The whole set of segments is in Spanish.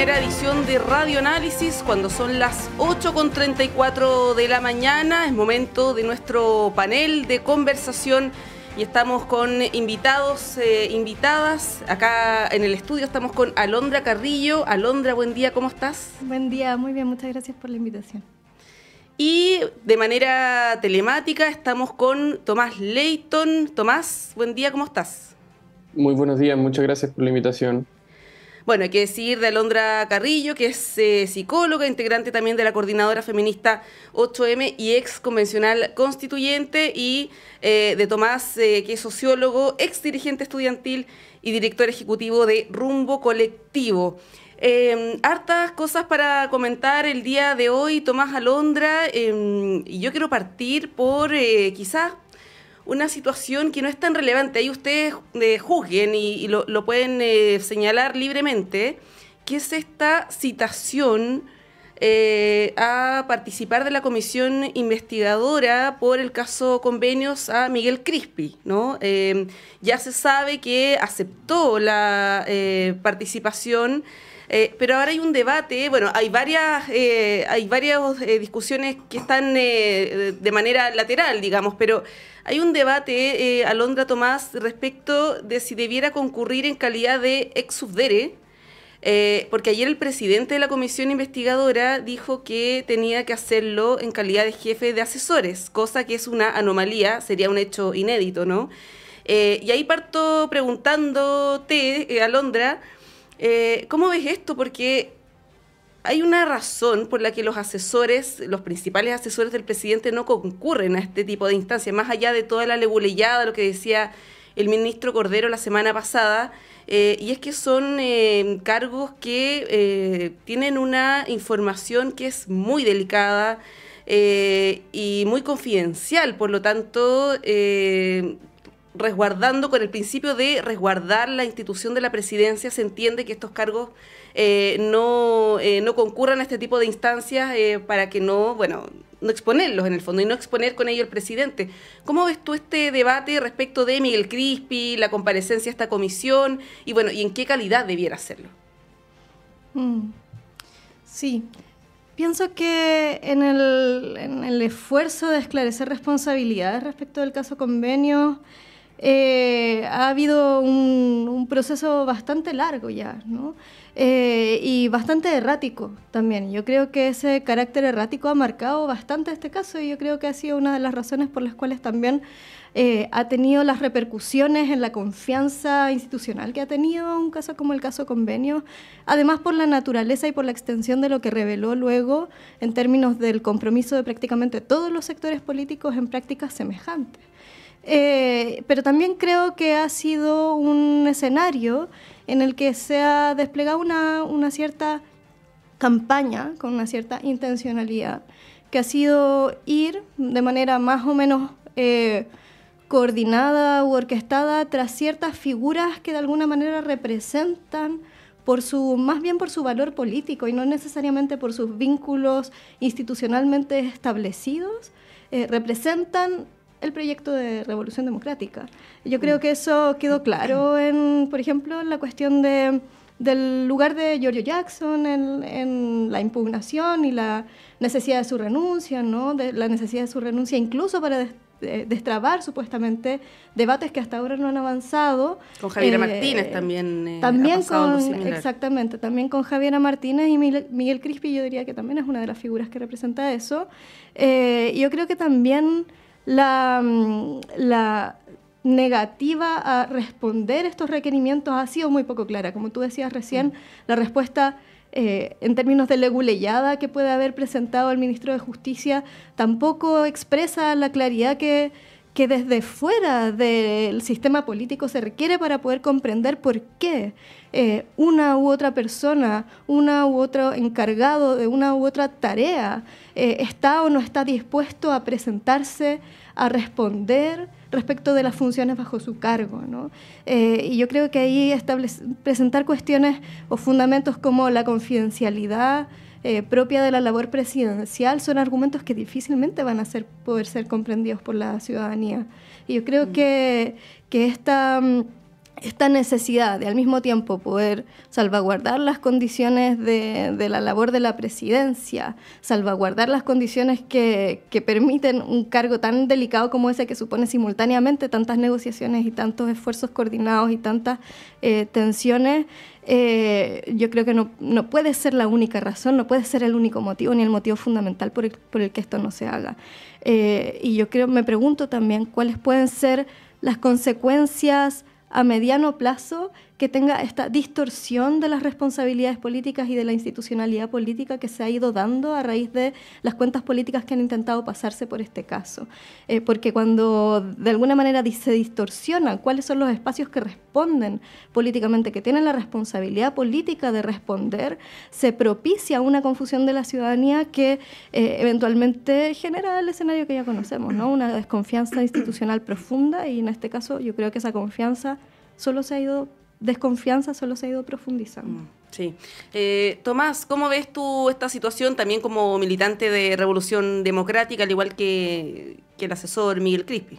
primera edición de Radio Análisis cuando son las 8.34 de la mañana. Es momento de nuestro panel de conversación y estamos con invitados, eh, invitadas. Acá en el estudio estamos con Alondra Carrillo. Alondra, buen día, ¿cómo estás? Buen día, muy bien, muchas gracias por la invitación. Y de manera telemática estamos con Tomás Leighton. Tomás, buen día, ¿cómo estás? Muy buenos días, muchas gracias por la invitación. Bueno, hay que decir de Alondra Carrillo, que es eh, psicóloga, integrante también de la coordinadora feminista 8M y ex convencional constituyente, y eh, de Tomás, eh, que es sociólogo, ex dirigente estudiantil y director ejecutivo de Rumbo Colectivo. Em, hartas cosas para comentar el día de hoy, Tomás Alondra. Em, y yo quiero partir por quizás una situación que no es tan relevante. Ahí ustedes eh, juzguen y, lo, pueden eh, señalar libremente, que es esta citación eh, a participar de la comisión investigadora por el caso convenios a Miguel Crispi. ¿no? ya se sabe que aceptó la participación eh, pero ahora hay un debate, bueno, hay varias, eh, hay varias eh, discusiones que están de manera lateral, digamos, pero hay un debate, Alondra Tomás, respecto de si debiera concurrir en calidad de ex subdere, porque ayer el presidente de la comisión investigadora dijo que tenía que hacerlo en calidad de jefe de asesores, cosa que es una anomalía, sería un hecho inédito, ¿no? y ahí parto preguntándote, Alondra, eh, ¿Cómo ves esto? Porque hay una razón por la que los asesores, los principales asesores del presidente no concurren a este tipo de instancias, más allá de toda la leguleyada, lo que decía el ministro Cordero la semana pasada, eh, y es que son eh, cargos que tienen una información que es muy delicada y muy confidencial, por lo tanto, resguardando con el principio de resguardar la institución de la presidencia, se entiende que estos cargos eh, eh, no, concurran a este tipo de instancias eh, para que no, bueno, no exponerlos en el fondo y no exponer con ello al presidente. ¿Cómo ves tú este debate respecto de Miguel Crispi, la comparecencia a esta comisión y bueno, y en qué calidad debiera hacerlo? Mm. Sí, pienso que en el, en el esfuerzo de esclarecer responsabilidades respecto del caso convenio, eh, ha habido un, proceso bastante largo ya, eh, y bastante errático también. Yo creo que ese carácter errático ha marcado bastante este caso y yo creo que ha sido una de las razones por las cuales también eh, ha tenido las repercusiones en la confianza institucional que ha tenido un caso como el caso Convenio, además por la naturaleza y por la extensión de lo que reveló luego en términos del compromiso de prácticamente todos los sectores políticos en prácticas semejantes. Eh, pero también creo que ha sido un escenario en el que se ha desplegado una, una cierta campaña con una cierta intencionalidad, que ha sido ir de manera más o menos eh, coordinada u orquestada tras ciertas figuras que de alguna manera representan por su, más bien por su valor político y no necesariamente por sus vínculos institucionalmente establecidos, eh, representan el proyecto de revolución democrática. Yo mm. creo que eso quedó mm. claro, en, por ejemplo, en la cuestión de, del lugar de Giorgio Jackson en, la impugnación y la necesidad de su renuncia, ¿no? de, la necesidad de su renuncia incluso para eh, destrabar supuestamente debates que hasta ahora no han avanzado. Con Javiera eh, Martínez también. Eh, también con, exactamente, también con Javiera Martínez y Miguel, Crispi, yo diría que también es una de las figuras que representa eso. yo creo que también Mm, la, negativa a responder estos requerimientos ha sido muy poco clara. Como tú decías recién, mm. la respuesta eh, en términos de leguleyada que puede haber presentado el ministro de Justicia tampoco expresa la claridad que, que desde fuera del sistema político se requiere para poder comprender por qué eh, una u otra persona, una u otro encargado de una u otra tarea eh, está o no está dispuesto a presentarse a responder respecto de las funciones bajo su cargo. ¿no? Eh, y yo creo que ahí presentar cuestiones o fundamentos como la confidencialidad eh, propia de la labor presidencial son argumentos que difícilmente van a ser, poder ser comprendidos por la ciudadanía. Y yo creo mm. que, que esta mm, esta necesidad de al mismo tiempo poder salvaguardar las condiciones de, la labor de la presidencia, salvaguardar las condiciones que, permiten un cargo tan delicado como ese que supone simultáneamente tantas negociaciones y tantos esfuerzos coordinados y tantas eh, tensiones, eh, yo creo que no, puede ser la única razón, no puede ser el único motivo ni el motivo fundamental por el, que esto no se haga. Eh, y yo creo, me pregunto también cuáles pueden ser las consecuencias a mediano plazo que tenga esta distorsión de las responsabilidades políticas y de la institucionalidad política que se ha ido dando a raíz de las cuentas políticas que han intentado pasarse por este caso. Eh, porque cuando de alguna manera se distorsiona cuáles son los espacios que responden políticamente, que tienen la responsabilidad política de responder, se propicia una confusión de la ciudadanía que eh, eventualmente genera el escenario que ya conocemos, ¿no? una desconfianza institucional profunda y en este caso yo creo que esa confianza solo se ha ido desconfianza solo se ha ido profundizando. Mm, sí. Eh, Tomás, ¿cómo ves tú esta situación también como militante de Revolución Democrática, al igual que, el asesor Miguel Crispi?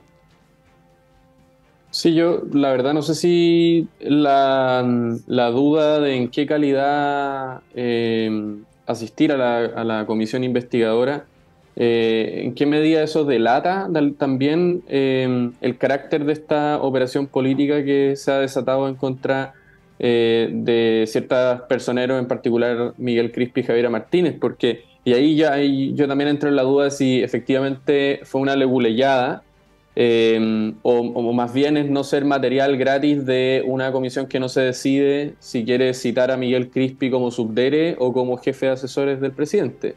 Sí, yo la verdad no sé si la, duda de en qué calidad eh, asistir a la comisión investigadora eh, ¿En qué medida eso delata también em, el carácter de esta operación política que se ha desatado en contra eh, de ciertos personeros, en particular Miguel Crispi y Javiera Martínez? Porque, y ahí ya yo también entro en la duda si efectivamente fue una leguleyada em, o, o, más bien es no ser material gratis de una comisión que no se decide si quiere citar a Miguel Crispi como subdere o como jefe de asesores del presidente.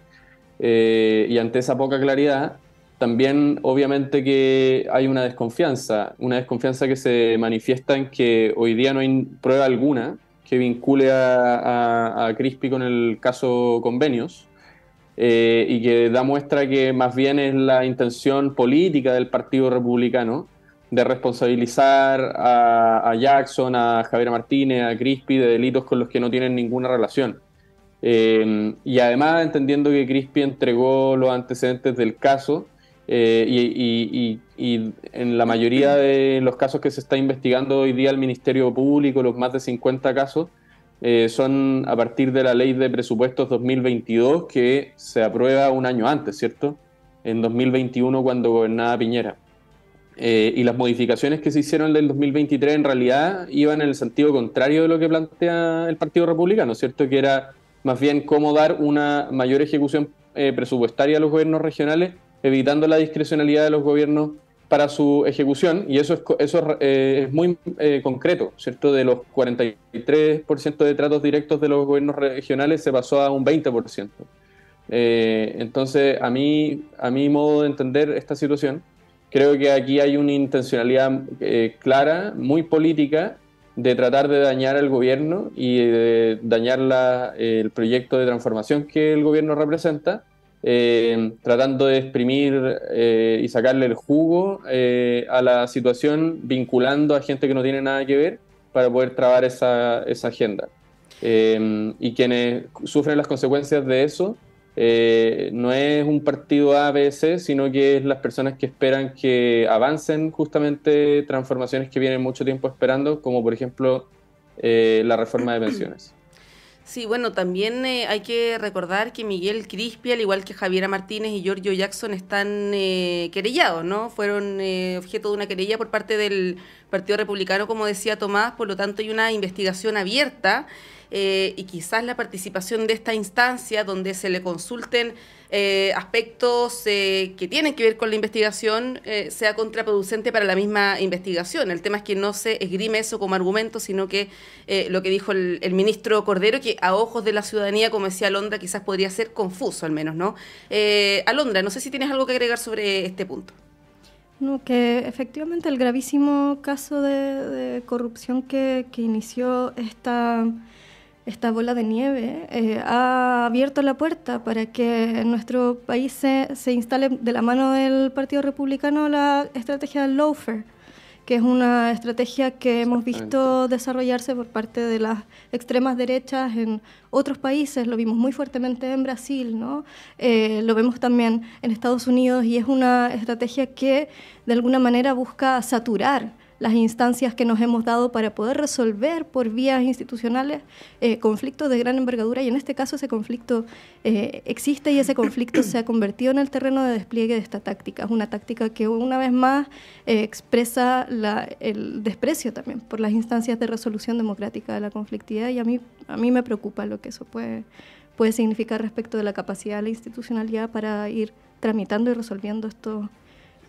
Eh, y ante esa poca claridad, también obviamente que hay una desconfianza, una desconfianza que se manifiesta en que hoy día no hay prueba alguna que vincule a, Crispi con el caso convenios. Eh, y que da muestra que más bien es la intención política del Partido Republicano de responsabilizar a, a Jackson, a Javier Martínez, a Crispi de delitos con los que no tienen ninguna relación. Em, y además, entendiendo que Crispy entregó los antecedentes del caso eh, y, en la mayoría de los casos que se está investigando hoy día el Ministerio Público, los más de 50 casos, eh, son a partir de la ley de presupuestos 2022 que se aprueba un año antes, ¿cierto? En 2021 cuando gobernaba Piñera. Eh, y las modificaciones que se hicieron en el 2023 en realidad iban en el sentido contrario de lo que plantea el Partido Republicano, ¿cierto? Que era más bien cómo dar una mayor ejecución eh, presupuestaria a los gobiernos regionales, evitando la discrecionalidad de los gobiernos para su ejecución, y eso es, eso eh, es muy eh, concreto, ¿cierto? De los 43% de tratos directos de los gobiernos regionales se pasó a un 20%. entonces, a mí, a mi modo de entender esta situación, creo que aquí hay una intencionalidad clara, muy política, de tratar de dañar al gobierno y de dañar el proyecto de transformación que el gobierno representa, eh, tratando de exprimir eh, y sacarle el jugo eh, a la situación, vinculando a gente que no tiene nada que ver para poder trabar esa, esa agenda. y quienes sufren las consecuencias de eso eh, no es un partido a veces, sino que es las personas que esperan que avancen justamente transformaciones que vienen mucho tiempo esperando, como por ejemplo eh, la reforma de pensiones. Sí, bueno, también eh, hay que recordar que Miguel Crispi, al igual que Javier Martínez y Giorgio Jackson, están querellados, ¿no? Fueron objeto de una querella por parte del Partido Republicano, como decía Tomás, por lo tanto hay una investigación abierta eh, y quizás la participación de esta instancia donde se le consulten eh, aspectos eh, que tienen que ver con la investigación sea contraproducente para la misma investigación. El tema es que no se esgrime eso como argumento, sino que lo que dijo el, ministro Cordero, que a ojos de la ciudadanía, como decía Alondra, quizás podría ser confuso al menos, ¿no? Alondra, no sé si tienes algo que agregar sobre este punto. No, que efectivamente el gravísimo caso de, corrupción que inició esta esta bola de nieve, eh, ha abierto la puerta para que en nuestro país se, instale de la mano del Partido Republicano la estrategia del loafer, que es una estrategia que hemos visto desarrollarse por parte de las extremas derechas en otros países, lo vimos muy fuertemente en Brasil, ¿no? Eh, lo vemos también en Estados Unidos y es una estrategia que de alguna manera busca saturar las instancias que nos hemos dado para poder resolver por vías institucionales eh, conflictos de gran envergadura y en este caso ese conflicto eh, existe y ese conflicto se ha convertido en el terreno de despliegue de esta táctica. Es una táctica que una vez más eh, expresa el desprecio también por las instancias de resolución democrática de la conflictividad y a mí, a mí me preocupa lo que eso puede, puede significar respecto de la capacidad de la institucionalidad para ir tramitando y resolviendo estos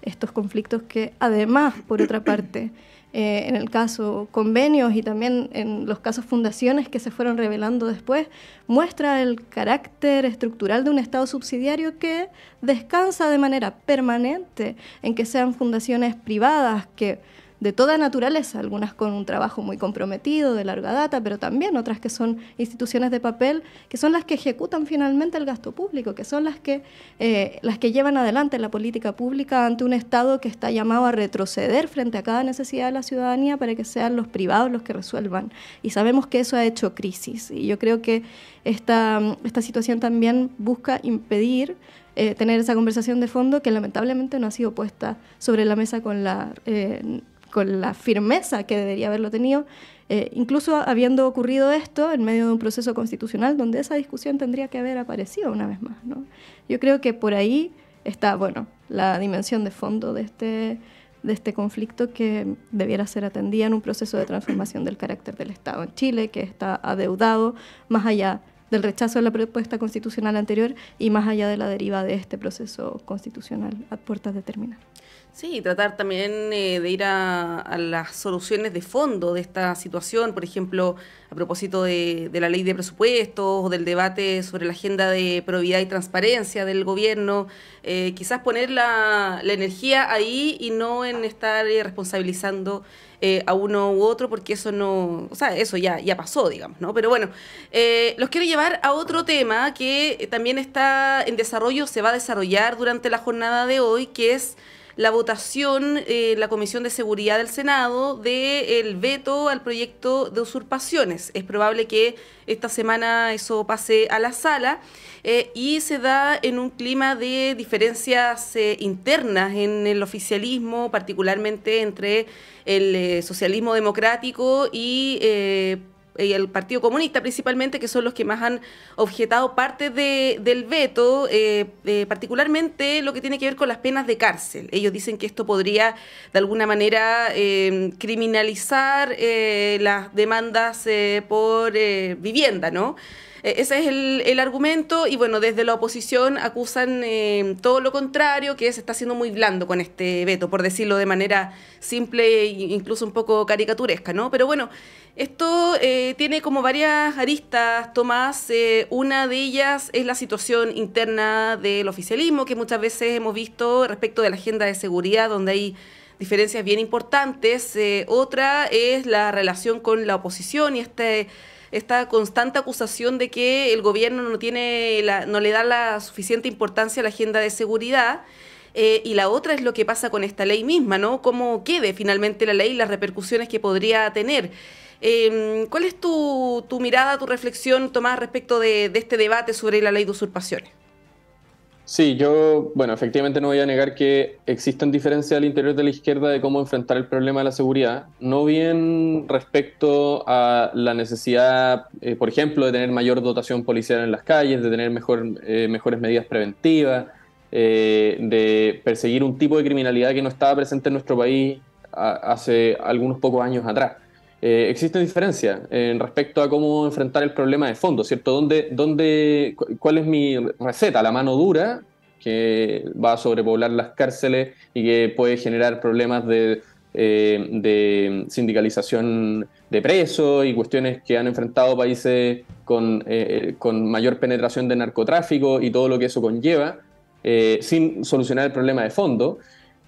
estos conflictos que además, por otra parte, eh, en el caso convenios y también en los casos fundaciones que se fueron revelando después, muestra el carácter estructural de un Estado subsidiario que descansa de manera permanente en que sean fundaciones privadas que de toda naturaleza, algunas con un trabajo muy comprometido de larga data, pero también otras que son instituciones de papel, que son las que ejecutan finalmente el gasto público, que son las que, eh, las que llevan adelante la política pública ante un Estado que está llamado a retroceder frente a cada necesidad de la ciudadanía para que sean los privados los que resuelvan. Y sabemos que eso ha hecho crisis. Y yo creo que esta, esta situación también busca impedir eh, tener esa conversación de fondo que lamentablemente no ha sido puesta sobre la mesa con la... Eh, con la firmeza que debería haberlo tenido, eh, incluso habiendo ocurrido esto en medio de un proceso constitucional donde esa discusión tendría que haber aparecido una vez más. Yo creo que por ahí está, bueno, la dimensión de fondo de este, de este conflicto que debiera ser atendida en un proceso de transformación del carácter del Estado en Chile, que está adeudado más allá del rechazo de la propuesta constitucional anterior y más allá de la deriva de este proceso constitucional a puertas de terminar. Sí, tratar también eh, de ir a, las soluciones de fondo de esta situación, por ejemplo, a propósito de, la ley de presupuestos o del debate sobre la agenda de probidad y transparencia del gobierno, eh, quizás poner la, energía ahí y no en estar eh, responsabilizando a uno u otro, porque eso no, o sea, eso ya, ya pasó, digamos, ¿no? Pero bueno, los quiero llevar a otro tema que también está en desarrollo, se va a desarrollar durante la jornada de hoy, que es la votación, en eh, la Comisión de Seguridad del Senado, del eh, veto al proyecto de usurpaciones. Es probable que esta semana eso pase a la sala eh, y se da en un clima de diferencias internas en el oficialismo, particularmente entre el socialismo democrático y y el Partido Comunista principalmente, que son los que más han objetado parte del veto, eh, eh, particularmente lo que tiene que ver con las penas de cárcel. Ellos dicen que esto podría de alguna manera em, criminalizar eh, las demandas por vivienda, ¿no? Eh, ese es el, argumento y bueno, desde la oposición acusan eh, todo lo contrario, que se está haciendo muy blando con este veto, por decirlo de manera simple e incluso un poco caricaturesca, ¿no? Pero bueno, esto eh, tiene como varias aristas, Tomás. una de ellas es la situación interna del oficialismo, que muchas veces hemos visto respecto de la agenda de seguridad, donde hay diferencias bien importantes. otra es la relación con la oposición y este esta constante acusación de que el gobierno no, tiene no le da la suficiente importancia a la agenda de seguridad. Eh, y la otra es lo que pasa con esta ley misma, ¿no? ¿Cómo quede finalmente la ley las repercusiones que podría tener? Em, ¿Cuál es tu, tu, mirada, tu reflexión, Tomás, respecto de este debate sobre la ley de usurpaciones? Sí, yo, bueno, efectivamente no voy a negar que existen diferencias al interior de la izquierda de cómo enfrentar el problema de la seguridad, no bien respecto a la necesidad, eh, por ejemplo, de tener mayor dotación policial en las calles, de tener mejor, eh, mejores medidas preventivas, eh, de perseguir un tipo de criminalidad que no estaba presente en nuestro país hace algunos pocos años atrás eh, existen diferencias eh, en respecto a cómo enfrentar el problema de fondo, ¿cierto? ¿Dónde, dónde, ¿Cuál es mi receta? ¿La mano dura, que va a sobrepoblar las cárceles y que puede generar problemas de, eh, sindicalización de presos y cuestiones que han enfrentado países eh, con, mayor penetración de narcotráfico y todo lo que eso conlleva? sin solucionar el problema de fondo,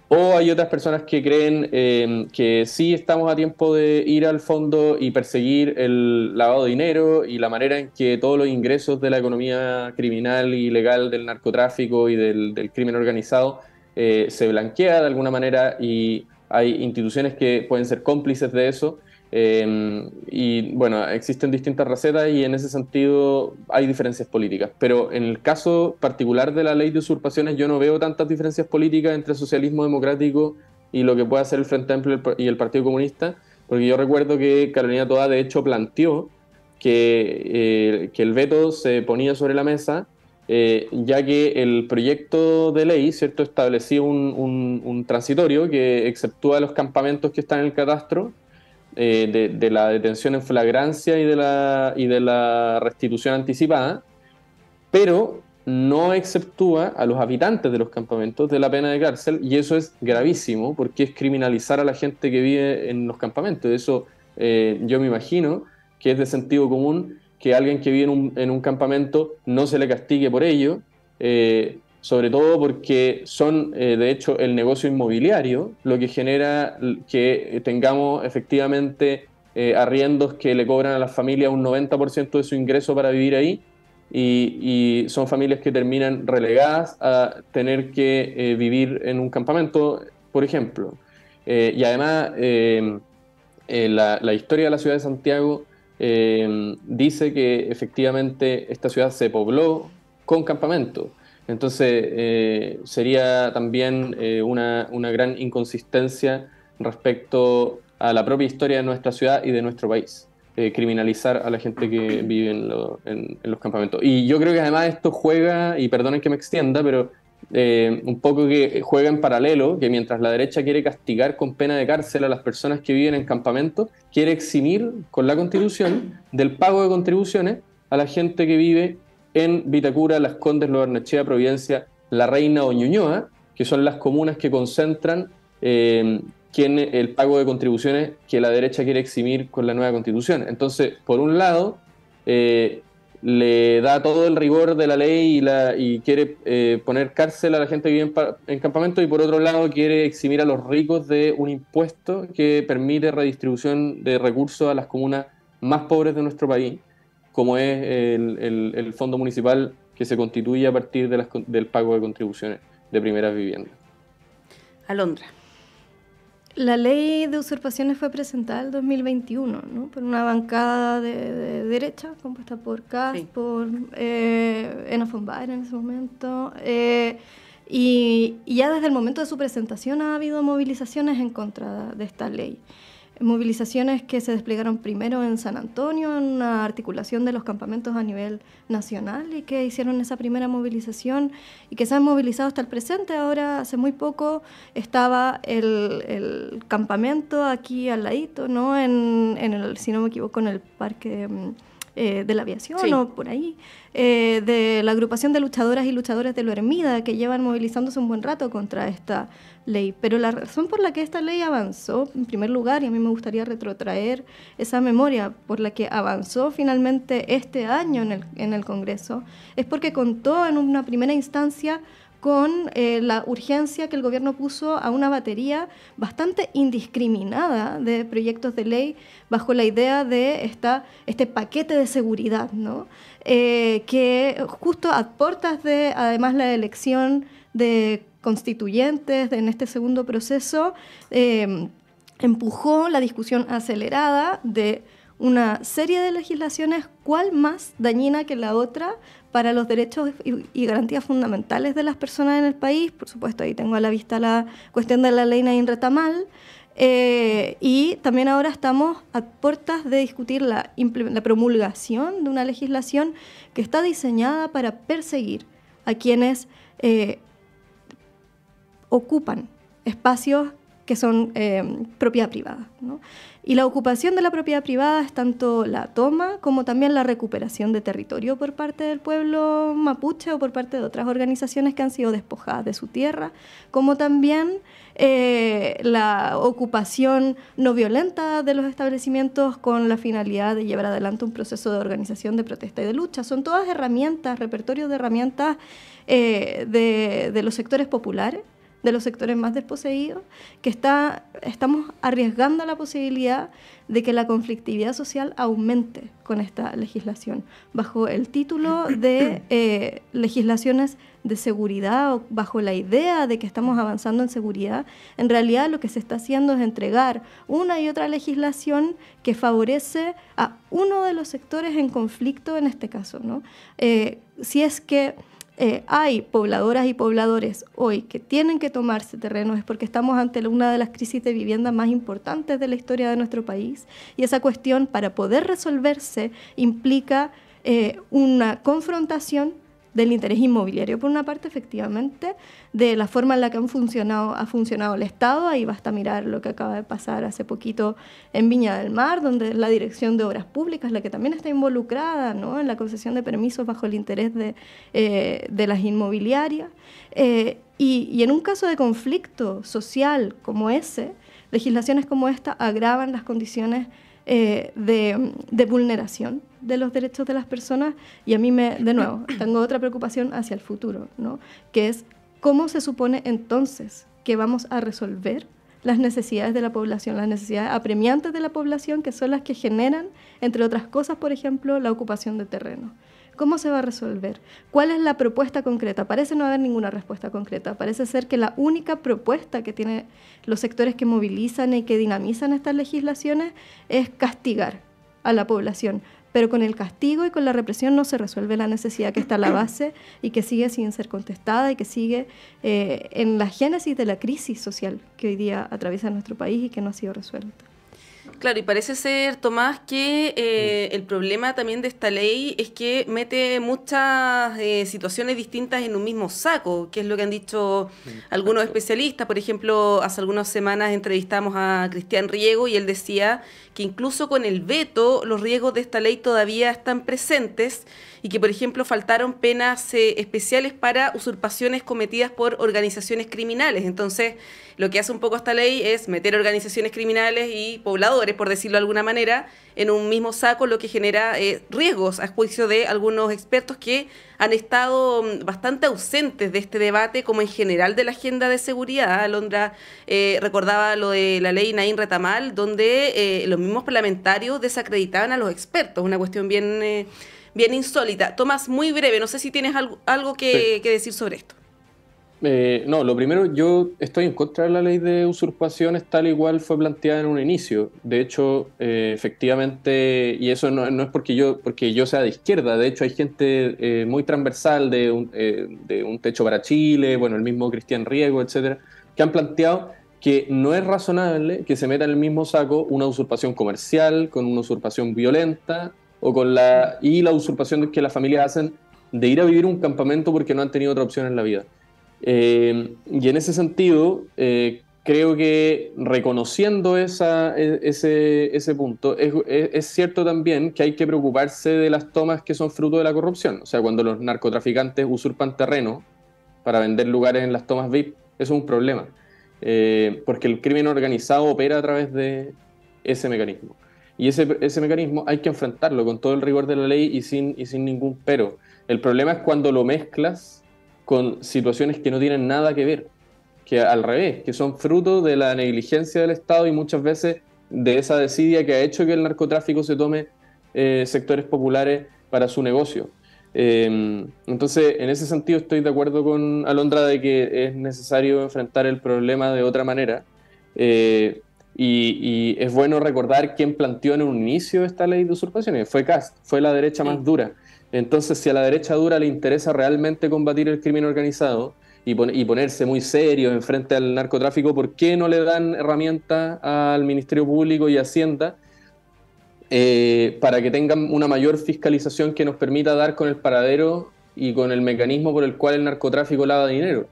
o hay otras personas que creen em, que sí estamos a tiempo de ir al fondo y perseguir el lavado de dinero y la manera en que todos los ingresos de la economía criminal y legal del narcotráfico y del, crimen organizado eh, se blanquea de alguna manera y hay instituciones que pueden ser cómplices de eso. Em, y bueno, existen distintas recetas y en ese sentido hay diferencias políticas. Pero en el caso particular de la ley de usurpaciones, yo no veo tantas diferencias políticas entre socialismo democrático y lo que puede hacer el Frente Amplio y el Partido Comunista, porque yo recuerdo que Carolina Toda de hecho planteó eh, que, el veto se ponía sobre la mesa. Eh, ya que el proyecto de ley ¿cierto? establecía un, transitorio que exceptúa los campamentos que están en el catastro eh, de, la detención en flagrancia y de la, y de la restitución anticipada, pero no exceptúa a los habitantes de los campamentos de la pena de cárcel y eso es gravísimo porque es criminalizar a la gente que vive en los campamentos. Eso eh, yo me imagino que es de sentido común que alguien que vive en un, en un campamento no se le castigue por ello, eh, sobre todo porque son, eh, de hecho, el negocio inmobiliario lo que genera que eh, tengamos efectivamente eh, arriendos que le cobran a las familias un 90% de su ingreso para vivir ahí y, son familias que terminan relegadas a tener que vivir en un campamento, por ejemplo. y además, em, la, historia de la ciudad de Santiago... Em, dice que efectivamente esta ciudad se pobló con campamentos. Entonces, eh, sería también eh, una, gran inconsistencia respecto a la propia historia de nuestra ciudad y de nuestro país, eh, criminalizar a la gente que vive en, los campamentos. Y yo creo que además esto juega, y perdonen que me extienda, pero un poco que juega en paralelo, que mientras la derecha quiere castigar con pena de cárcel a las personas que viven en campamentos, quiere eximir con la constitución del pago de contribuciones a la gente que vive en en Vitacura, Las Condes, Barnechea, Providencia, La Reina o Ñuñoa, que son las comunas que concentran eh, el pago de contribuciones que la derecha quiere eximir con la nueva constitución. Entonces, por un lado, eh, le da todo el rigor de la ley y, quiere eh, poner cárcel a la gente que vive en, campamento y por otro lado quiere eximir a los ricos de un impuesto que permite redistribución de recursos a las comunas más pobres de nuestro país como es el, fondo municipal que se constituye a partir del pago de contribuciones de primeras viviendas. Alondra. La ley de usurpaciones fue presentada en 2021, ¿no? Por una bancada de, derecha compuesta por CAS, por eh, en ese momento. Eh, y, ya desde el momento de su presentación ha habido movilizaciones en contra de esta ley movilizaciones que se desplegaron primero en San Antonio, en una articulación de los campamentos a nivel nacional y que hicieron esa primera movilización y que se han movilizado hasta el presente. Ahora, hace muy poco, estaba el, campamento aquí al ladito, ¿no? En, en el, si no me equivoco, en el parque mm, eh, de la aviación o por ahí, eh, de la agrupación de luchadoras y luchadores de lo Hermida, que llevan movilizándose un buen rato contra esta ley. Pero la razón por la que esta ley avanzó, en primer lugar, y a mí me gustaría retrotraer esa memoria por la que avanzó finalmente este año en el, en el Congreso, es porque contó en una primera instancia con eh, la urgencia que el gobierno puso a una batería bastante indiscriminada de proyectos de ley bajo la idea de esta, este paquete de seguridad, eh, que justo a portas de además la elección de constituyentes en este segundo proceso eh, empujó la discusión acelerada de una serie de legislaciones, cuál más dañina que la otra, para los derechos y garantías fundamentales de las personas en el país. Por supuesto, ahí tengo a la vista la cuestión de la ley Nain Retamal. Eh, y también ahora estamos a puertas de discutir la, promulgación de una legislación que está diseñada para perseguir a quienes eh, ocupan espacios que son eh, propiedad privada. ¿no? Y la ocupación de la propiedad privada es tanto la toma como también la recuperación de territorio por parte del pueblo mapuche o por parte de otras organizaciones que han sido despojadas de su tierra, como también eh, la ocupación no violenta de los establecimientos con la finalidad de llevar adelante un proceso de organización de protesta y de lucha. Son todas herramientas, repertorios de herramientas eh, de los sectores populares de los sectores más desposeídos, que está, estamos arriesgando la posibilidad de que la conflictividad social aumente con esta legislación, bajo el título de eh, legislaciones de seguridad o bajo la idea de que estamos avanzando en seguridad, en realidad lo que se está haciendo es entregar una y otra legislación que favorece a uno de los sectores en conflicto en este caso. ¿no? Eh, si es que eh, hay pobladoras y pobladores hoy que tienen que tomarse terrenos es porque estamos ante una de las crisis de vivienda más importantes de la historia de nuestro país y esa cuestión para poder resolverse implica eh, una confrontación del interés inmobiliario, por una parte, efectivamente, de la forma en la que han funcionado, ha funcionado el Estado. Ahí basta mirar lo que acaba de pasar hace poquito en Viña del Mar, donde la Dirección de Obras Públicas, la que también está involucrada en la concesión de permisos bajo el interés de, eh, las inmobiliarias. Eh, y, en un caso de conflicto social como ese, legislaciones como esta agravan las condiciones eh, de, vulneración de los derechos de las personas y a mí me, de nuevo, tengo otra preocupación hacia el futuro, Que es cómo se supone entonces que vamos a resolver las necesidades de la población, las necesidades apremiantes de la población, que son las que generan, entre otras cosas, por ejemplo, la ocupación de terreno. ¿Cómo se va a resolver? ¿Cuál es la propuesta concreta? Parece no haber ninguna respuesta concreta. Parece ser que la única propuesta que tienen los sectores que movilizan y que dinamizan estas legislaciones es castigar a la población, pero con el castigo y con la represión no se resuelve la necesidad que está a la base y que sigue sin ser contestada y que sigue eh, en la génesis de la crisis social que hoy día atraviesa nuestro país y que no ha sido resuelta. Claro, y parece ser, Tomás, que eh, el problema también de esta ley es que mete muchas eh, situaciones distintas en un mismo saco, que es lo que han dicho algunos especialistas. Por ejemplo, hace algunas semanas entrevistamos a Cristian Riego y él decía que incluso con el veto los riesgos de esta ley todavía están presentes y que, por ejemplo, faltaron penas eh, especiales para usurpaciones cometidas por organizaciones criminales. Entonces, lo que hace un poco esta ley es meter organizaciones criminales y pobladores, por decirlo de alguna manera, en un mismo saco, lo que genera eh, riesgos a juicio de algunos expertos que han estado mm, bastante ausentes de este debate, como en general de la agenda de seguridad. Alondra eh, recordaba lo de la ley Nain Retamal, donde los mismos parlamentarios desacreditaban a los expertos, una cuestión bien bien insólita. Tomás, muy breve, no sé si tienes algo, que, decir sobre esto. Eh, no, lo primero, yo estoy en contra de la ley de usurpaciones tal igual fue planteada en un inicio. De hecho, eh, efectivamente, y eso no, es porque yo, porque yo sea de izquierda, de hecho hay gente eh, muy transversal de un, de un, techo para Chile, bueno, el mismo Cristian Riego, etcétera, que han planteado que no es razonable que se meta en el mismo saco una usurpación comercial con una usurpación violenta o con la, y la usurpación que las familias hacen de ir a vivir un campamento porque no han tenido otra opción en la vida. Eh, y en ese sentido, eh, creo que reconociendo e, ese, punto, es, cierto también que hay que preocuparse de las tomas que son fruto de la corrupción. O sea, cuando los narcotraficantes usurpan terreno para vender lugares en las tomas VIP, eso es un problema. Eh, porque el crimen organizado opera a través de ese mecanismo. Y ese, mecanismo hay que enfrentarlo con todo el rigor de la ley y sin, y sin ningún pero. El problema es cuando lo mezclas con situaciones que no tienen nada que ver, que al revés, que son fruto de la negligencia del Estado y muchas veces de esa desidia que ha hecho que el narcotráfico se tome eh, sectores populares para su negocio. Em, entonces, en ese sentido estoy de acuerdo con Alondra de que es necesario enfrentar el problema de otra manera. Eh, y, es bueno recordar quién planteó en un inicio esta ley de usurpaciones. Fue Cast, fue la derecha más dura. Entonces, si a la derecha dura le interesa realmente combatir el crimen organizado y, y ponerse muy serio en frente al narcotráfico, ¿por qué no le dan herramientas al Ministerio Público y Hacienda eh, para que tengan una mayor fiscalización que nos permita dar con el paradero y con el mecanismo por el cual el narcotráfico lava dinero?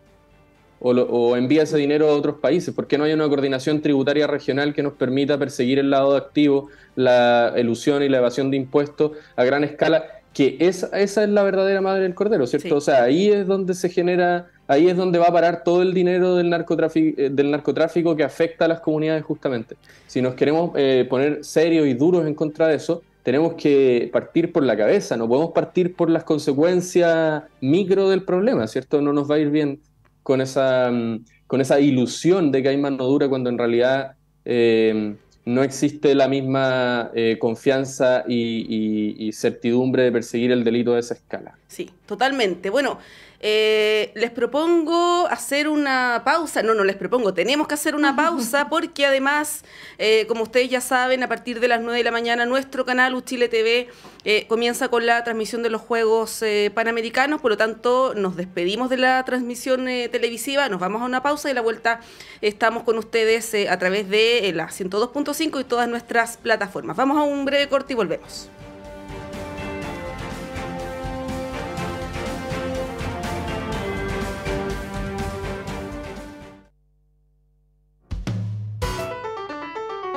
o, envía ese dinero a otros países? porque no hay una coordinación tributaria regional que nos permita perseguir el lado activo, la elusión y la evasión de impuestos a gran escala? Que esa, es la verdadera madre del cordero, ¿cierto? O sea, ahí es donde se genera, ahí es donde va a parar todo el dinero del, narcotráfico, eh, del narcotráfico que afecta a las comunidades justamente. Si nos queremos eh, poner serios y duros en contra de eso, tenemos que partir por la cabeza, no podemos partir por las consecuencias micro del problema, ¿cierto? No nos va a ir bien con esa, mm, con esa ilusión de que hay mano dura cuando en realidad eh, no existe la misma eh, confianza y, y, certidumbre de perseguir el delito de esa escala. Sí, totalmente. Bueno, eh, les propongo hacer una pausa, no, no les propongo, tenemos que hacer una pausa porque además, eh, como ustedes ya saben, a partir de las 9 de la mañana nuestro canal Uchile TV eh, comienza con la transmisión de los Juegos Panamericanos, por lo tanto nos despedimos de la transmisión televisiva, nos vamos a una pausa y la vuelta estamos con ustedes a través de la 102.5 y todas nuestras plataformas. Vamos a un breve corte y volvemos.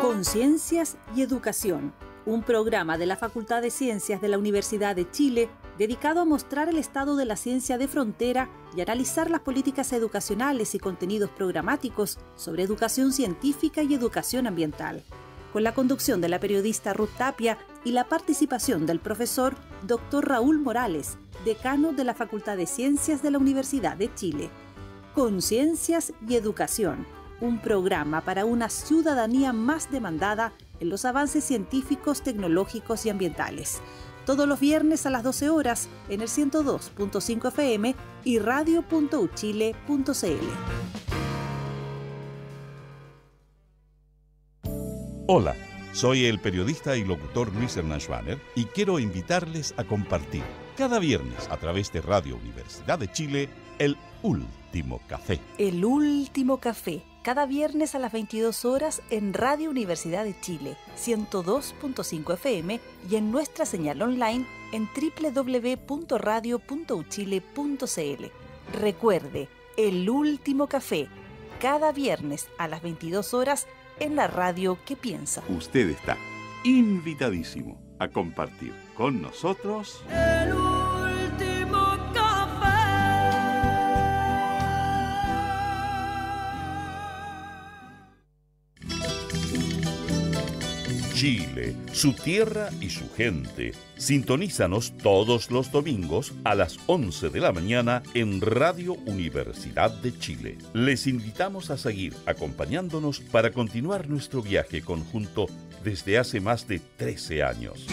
Conciencias y Educación, un programa de la Facultad de Ciencias de la Universidad de Chile dedicado a mostrar el estado de la ciencia de frontera y analizar las políticas educacionales y contenidos programáticos sobre educación científica y educación ambiental. Con la conducción de la periodista Ruth Tapia y la participación del profesor Dr. Raúl Morales, decano de la Facultad de Ciencias de la Universidad de Chile. Conciencias y Educación un programa para una ciudadanía más demandada en los avances científicos, tecnológicos y ambientales. Todos los viernes a las 12 horas en el 102.5 FM y radio.uchile.cl. Hola, soy el periodista y locutor Luis Hernán Schwaner y quiero invitarles a compartir cada viernes a través de Radio Universidad de Chile el último café. El último café cada viernes a las 22 horas en Radio Universidad de Chile, 102.5 FM y en nuestra señal online en www.radio.uchile.cl. Recuerde, el último café, cada viernes a las 22 horas en la radio que piensa. Usted está invitadísimo a compartir con nosotros. Chile, su tierra y su gente. Sintonízanos todos los domingos a las 11 de la mañana en Radio Universidad de Chile. Les invitamos a seguir acompañándonos para continuar nuestro viaje conjunto desde hace más de 13 años.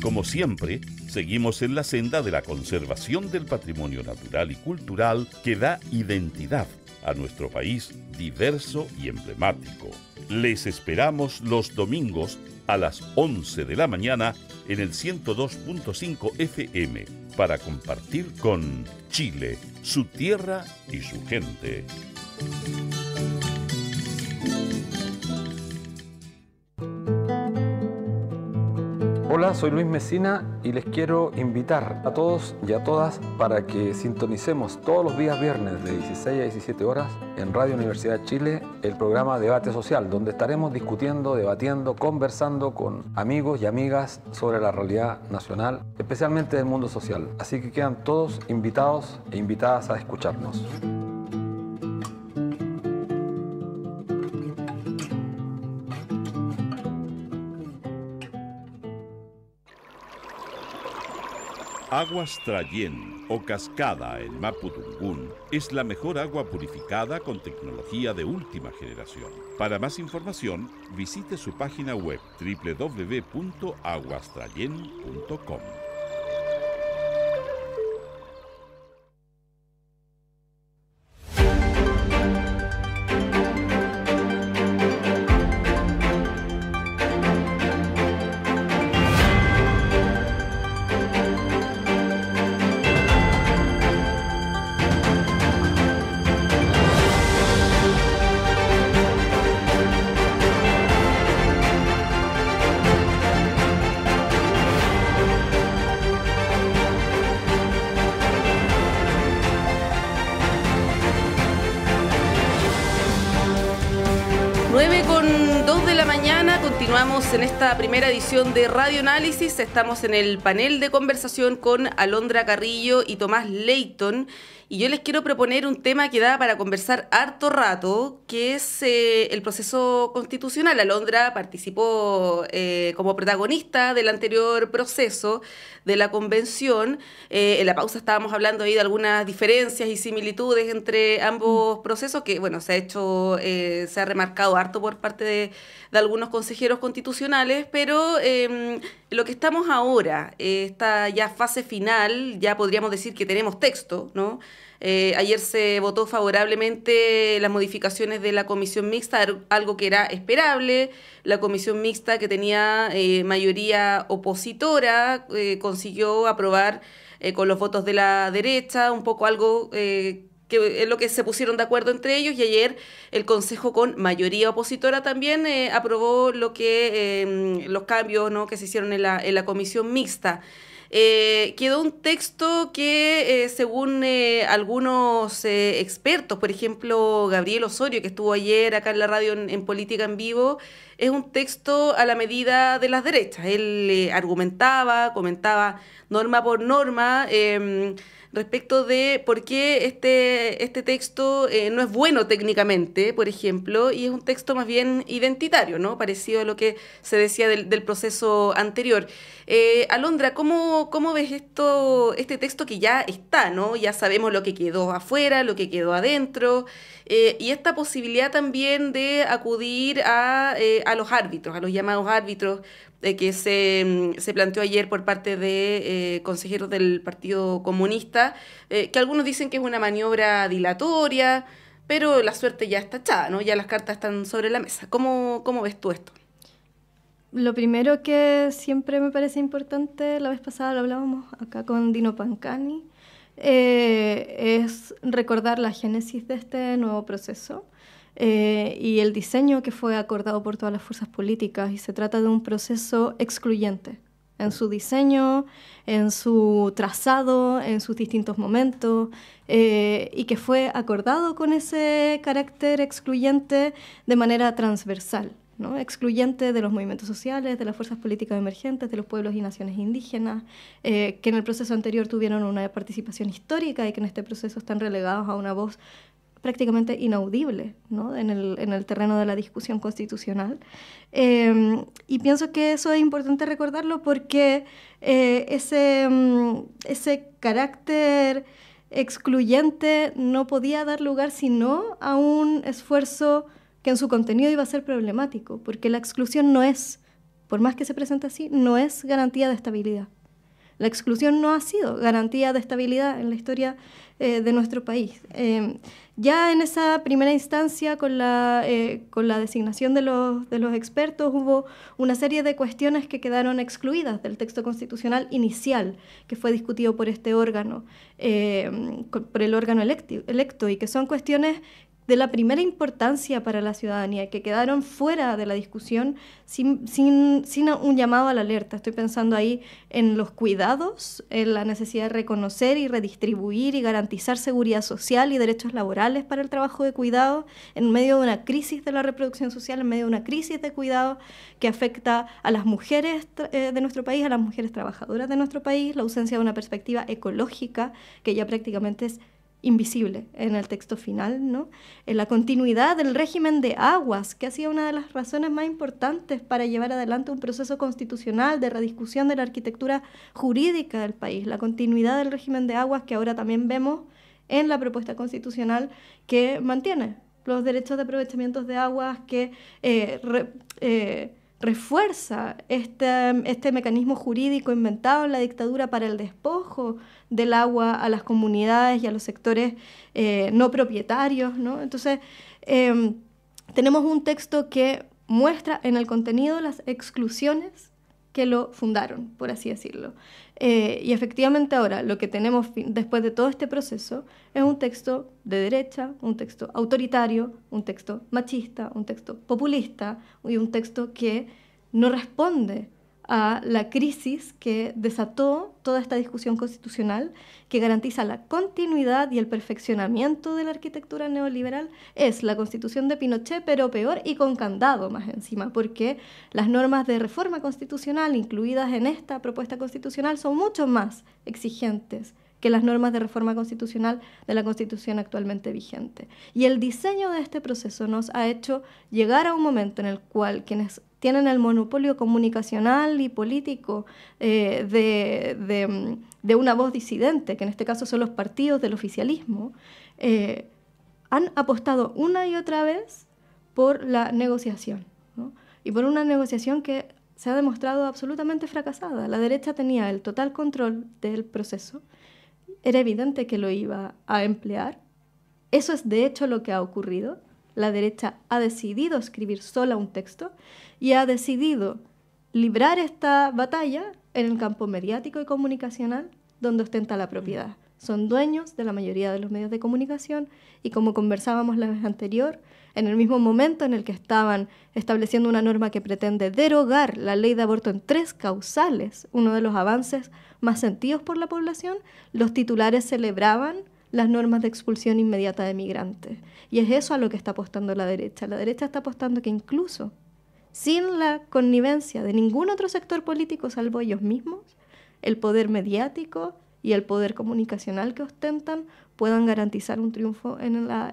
Como siempre, seguimos en la senda de la conservación del patrimonio natural y cultural que da identidad a nuestro país diverso y emblemático. Les esperamos los domingos a las 11 de la mañana en el 102.5 FM para compartir con Chile, su tierra y su gente. soy Luis Mesina y les quiero invitar a todos y a todas para que sintonicemos todos los días viernes de 16 a 17 horas en Radio Universidad Chile el programa Debate Social, donde estaremos discutiendo, debatiendo, conversando con amigos y amigas sobre la realidad nacional, especialmente del mundo social. Así que quedan todos invitados e invitadas a escucharnos. Aguas Trayen o Cascada en maputungún es la mejor agua purificada con tecnología de última generación. Para más información, visite su página web www.aguastrayen.com mañana continuamos en esta primera edición de Radio Análisis. Estamos en el panel de conversación con Alondra Carrillo y Tomás Leighton. Y yo les quiero proponer un tema que da para conversar harto rato, que es eh, el proceso constitucional. Alondra participó eh, como protagonista del anterior proceso de la convención. Eh, en la pausa estábamos hablando ahí de algunas diferencias y similitudes entre ambos procesos, que bueno, se ha hecho, se ha remarcado harto por parte de, de algunos consejeros constitucionales, pero em, lo que estamos ahora, eh, esta ya fase final, ya podríamos decir que tenemos texto, ¿no? Eh, ayer se votó favorablemente las modificaciones de la comisión mixta, algo que era esperable. La comisión mixta que tenía eh, mayoría opositora consiguió aprobar con los votos de la derecha, un poco algo es lo que se pusieron de acuerdo entre ellos y ayer el Consejo con mayoría opositora también eh, aprobó lo que em, los cambios que se hicieron en la, comisión mixta. Eh, quedó un texto que, eh, según algunos expertos, por ejemplo, Gabriel Osorio, que estuvo ayer acá en la radio en Política en Vivo, es un texto a la medida de las derechas. Él argumentaba, comentaba norma por norma em, respecto de por qué este, este texto eh, no es bueno técnicamente, por ejemplo, y es un texto más bien identitario, ¿no? Parecido a lo que se decía del, del proceso anterior. Eh, Alondra, ¿cómo, ¿cómo ves esto, este texto que ya está, ¿no? Ya sabemos lo que quedó afuera, lo que quedó adentro, eh, y esta posibilidad también de acudir a, eh, a los árbitros, a los llamados árbitros que se, mm, se, planteó ayer por parte de consejeros del Partido Comunista, que algunos dicen que es una maniobra dilatoria, pero la suerte ya está echada, ¿no? Ya las cartas están sobre la mesa. ¿Cómo, cómo ves tú esto? lo primero que siempre me parece importante, la vez pasada lo hablábamos acá con Dino Pancani, eh, es recordar la génesis de este nuevo proceso eh, y el diseño que fue acordado por todas las fuerzas políticas y se trata de un proceso excluyente en su diseño, en su trazado, en sus distintos momentos, eh, y que fue acordado con ese carácter excluyente de manera transversal excluyente de los movimientos sociales, de las fuerzas políticas emergentes, de los pueblos y naciones indígenas, eh, que en el proceso anterior tuvieron una participación histórica y que en este proceso están relegados a una voz prácticamente inaudible en, el, terreno de la discusión constitucional. Em, y pienso que eso es importante recordarlo porque eh, mm, ese carácter excluyente no podía dar lugar sino a un esfuerzo que en su contenido iba a ser problemático, porque la exclusión no es, por más que se presente así, no es garantía de estabilidad. La exclusión no ha sido garantía de estabilidad en la historia eh, de nuestro país. Em, ya en esa primera instancia, con la, eh, con la designación de los, expertos, hubo una serie de cuestiones que quedaron excluidas del texto constitucional inicial que fue discutido por este órgano, em, por el órgano electo, y que son cuestiones de la primera importancia para la ciudadanía, que quedaron fuera de la discusión sin, sin, sin, un llamado a la alerta. Estoy pensando ahí en los cuidados, en la necesidad de reconocer y redistribuir y garantizar seguridad social y derechos laborales para el trabajo de cuidado, en medio de una crisis de la reproducción social, en medio de una crisis de cuidado que afecta a las mujeres eh, de nuestro país, a las mujeres trabajadoras de nuestro país, la ausencia de una perspectiva ecológica que ya prácticamente es invisible en el texto final, ¿no? En la continuidad del régimen de aguas, que ha sido una de las razones más importantes para llevar adelante un proceso constitucional de rediscusión de la arquitectura jurídica del país, la continuidad del régimen de aguas que ahora también vemos en la propuesta constitucional que mantiene los derechos de aprovechamientos de aguas, que eh, eh, refuerza este, este, mecanismo jurídico inventado en la dictadura para el despojo del agua a las comunidades y a los sectores eh, no propietarios. Entonces, em, tenemos un texto que muestra en el contenido las exclusiones que lo fundaron, por así decirlo. Eh, y efectivamente ahora lo que tenemos después de todo este proceso es un texto de derecha, un texto autoritario, un texto machista, un texto populista y un texto que no responde a la crisis que desató toda esta discusión constitucional que garantiza la continuidad y el perfeccionamiento de la arquitectura neoliberal es la constitución de Pinochet, pero peor y con candado más encima, porque las normas de reforma constitucional incluidas en esta propuesta constitucional son mucho más exigentes que las normas de reforma constitucional de la Constitución actualmente vigente. Y el diseño de este proceso nos ha hecho llegar a un momento en el cual quienes tienen el monopolio comunicacional y político eh, mm, de, una voz disidente, que en este caso son los partidos del oficialismo, eh, han apostado una y otra vez por la negociación. Y por una negociación que se ha demostrado absolutamente fracasada. La derecha tenía el total control del proceso, era evidente que lo iba a emplear, eso es de hecho lo que ha ocurrido la derecha ha decidido escribir sola un texto y ha decidido librar esta batalla en el campo mediático y comunicacional donde ostenta la propiedad. Son dueños de la mayoría de los medios de comunicación y como conversábamos la vez anterior, en el mismo momento en el que estaban estableciendo una norma que pretende derogar la ley de aborto en tres causales, uno de los avances más sentidos por la población, los titulares celebraban las normas de expulsión inmediata de migrantes. Y es eso a lo que está apostando la derecha. La derecha está apostando que incluso sin la connivencia de ningún otro sector político salvo ellos mismos, el poder mediático y el poder comunicacional que ostentan puedan garantizar un triunfo en la,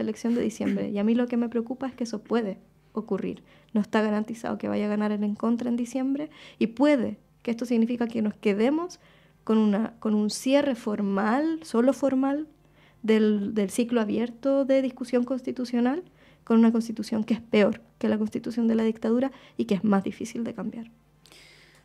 elección de diciembre. Y a mí lo que me preocupa es que eso puede ocurrir. No está garantizado que vaya a ganar el encuentro en diciembre y puede que esto significa que nos quedemos con, una, con un cierre formal, solo formal, del, ciclo abierto de discusión constitucional, con una constitución que es peor que la constitución de la dictadura y que es más difícil de cambiar.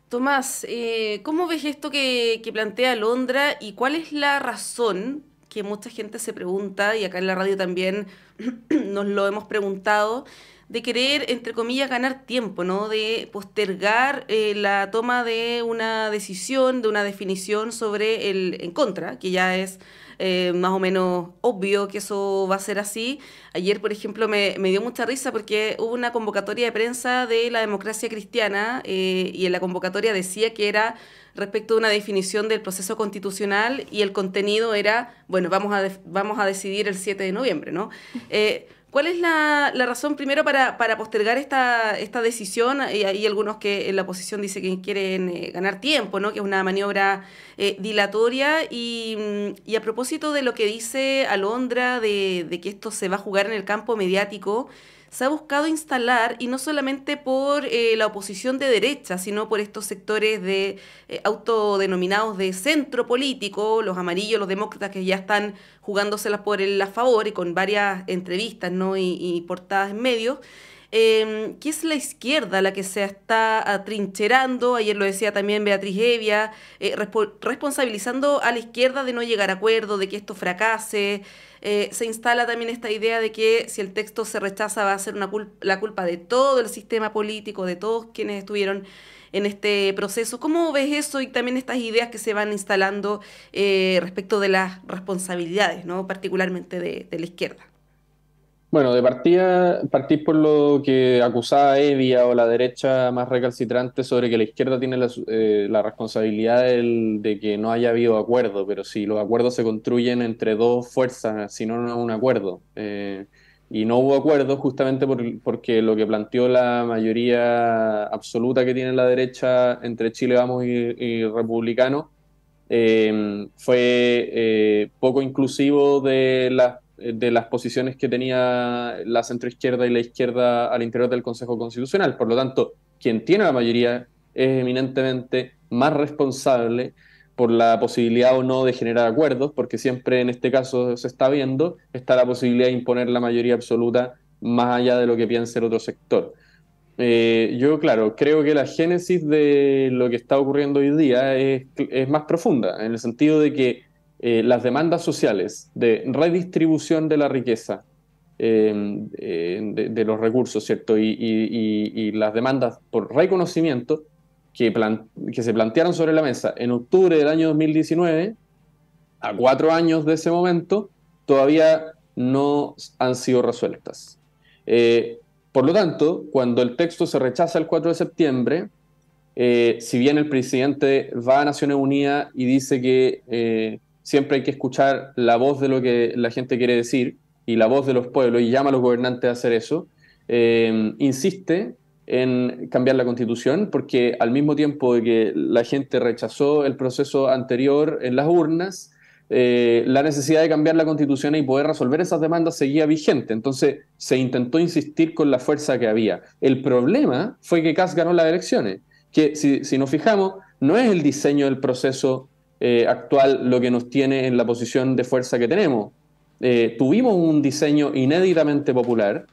Tomás, eh, ¿cómo ves esto que, que, plantea Londra y cuál es la razón que mucha gente se pregunta, y acá en la radio también nos lo hemos preguntado, de querer, entre comillas, ganar tiempo, ¿no? De postergar eh, la toma de una decisión, de una definición sobre el en contra, que ya es eh, más o menos obvio que eso va a ser así. Ayer, por ejemplo, me, me dio mucha risa porque hubo una convocatoria de prensa de la democracia cristiana eh, y en la convocatoria decía que era respecto a una definición del proceso constitucional y el contenido era, bueno, vamos a, vamos a decidir el 7 de noviembre, ¿no? ¿Cuál es la, razón primero para, para postergar esta, decisión? Y hay algunos que en la oposición dicen que quieren eh, ganar tiempo, ¿no? que es una maniobra eh, dilatoria. Y, mm, y, a propósito de lo que dice Alondra, de, de que esto se va a jugar en el campo mediático, se ha buscado instalar, y no solamente por eh, la oposición de derecha, sino por estos sectores de eh, autodenominados de centro político, los amarillos, los demócratas que ya están jugándoselas por el a favor y con varias entrevistas ¿no? y, portadas en medios. Em, que es la izquierda la que se está atrincherando, ayer lo decía también Beatriz Evia, eh, responsabilizando a la izquierda de no llegar a acuerdo, de que esto fracase, eh, se instala también esta idea de que si el texto se rechaza va a ser una la culpa de todo el sistema político, de todos quienes estuvieron en este proceso. ¿Cómo ves eso y también estas ideas que se van instalando eh, respecto de las responsabilidades, ¿no? particularmente de la izquierda? Bueno, de partida, partís por lo que acusaba Evia o la derecha más recalcitrante sobre que la izquierda tiene la, eh, responsabilidad de que no haya habido acuerdo, pero si los acuerdos se construyen entre dos fuerzas, si no, no es un acuerdo. Eh, y no hubo acuerdo justamente por, porque lo que planteó la mayoría absoluta que tiene la derecha entre Chile Vamos y, republicano Republicanos eh, fue poco inclusivo de las eh, de las posiciones que tenía la centroizquierda y la izquierda al interior del Consejo Constitucional. Por lo tanto, quien tiene la mayoría es eminentemente más responsable por la posibilidad o no de generar acuerdos, porque siempre en este caso se está viendo, está la posibilidad de imponer la mayoría absoluta más allá de lo que piense el otro sector. Eh, yo, claro, creo que la génesis de lo que está ocurriendo hoy día es más profunda, en el sentido de que eh, las demandas sociales de redistribución de la riqueza, eh, eh, de, los recursos, ¿cierto? Y, las demandas por reconocimiento que, se plantearon sobre la mesa en octubre del año 2019, a cuatro años de ese momento, todavía no han sido resueltas. por lo tanto, cuando el texto se rechaza el 4 de septiembre, si bien el presidente va a Naciones Unidas y dice que siempre hay que escuchar la voz de lo que la gente quiere decir y la voz de los pueblos y llama a los gobernantes a hacer eso, eh, insiste en cambiar la constitución porque al mismo tiempo de que la gente rechazó el proceso anterior en las urnas, eh, la necesidad de cambiar la constitución y poder resolver esas demandas seguía vigente. Entonces se intentó insistir con la fuerza que había. El problema fue que Kass ganó las elecciones, que si, si nos fijamos, no es el diseño del proceso eh, actual lo que nos tiene en la posición de fuerza que tenemos. Eh, tuvimos un diseño inéditamente popular,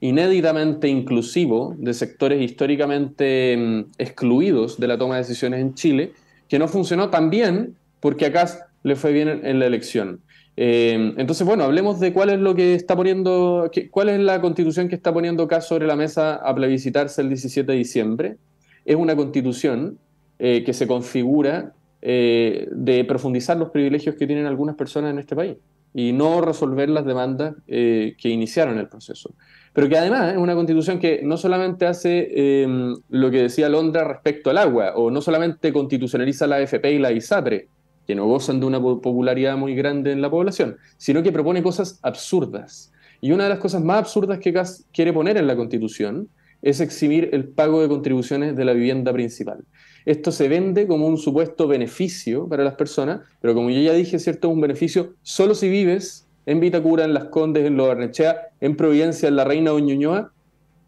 inéditamente inclusivo de sectores históricamente mm, excluidos de la toma de decisiones en Chile, que no funcionó tan bien porque acá le fue bien en, la elección. Eh, entonces, bueno, hablemos de cuál es lo que está poniendo, cuál es la constitución que está poniendo acá sobre la mesa a plebiscitarse el 17 de diciembre. Es una constitución que se configura eh, de profundizar los privilegios que tienen algunas personas en este país y no resolver las demandas eh, que iniciaron el proceso. Pero que además es una constitución que no solamente hace em, lo que decía Londra respecto al agua, o no solamente constitucionaliza la AFP y la ISAPRE, que no gozan de una popularidad muy grande en la población, sino que propone cosas absurdas. Y una de las cosas más absurdas que quiere poner en la constitución es eximir el pago de contribuciones de la vivienda principal. Esto se vende como un supuesto beneficio para las personas, pero como yo ya dije, ¿cierto? Es un beneficio solo si vives en Vitacura, en Las Condes, en Lo en Providencia, en La Reina o Ñuñoa,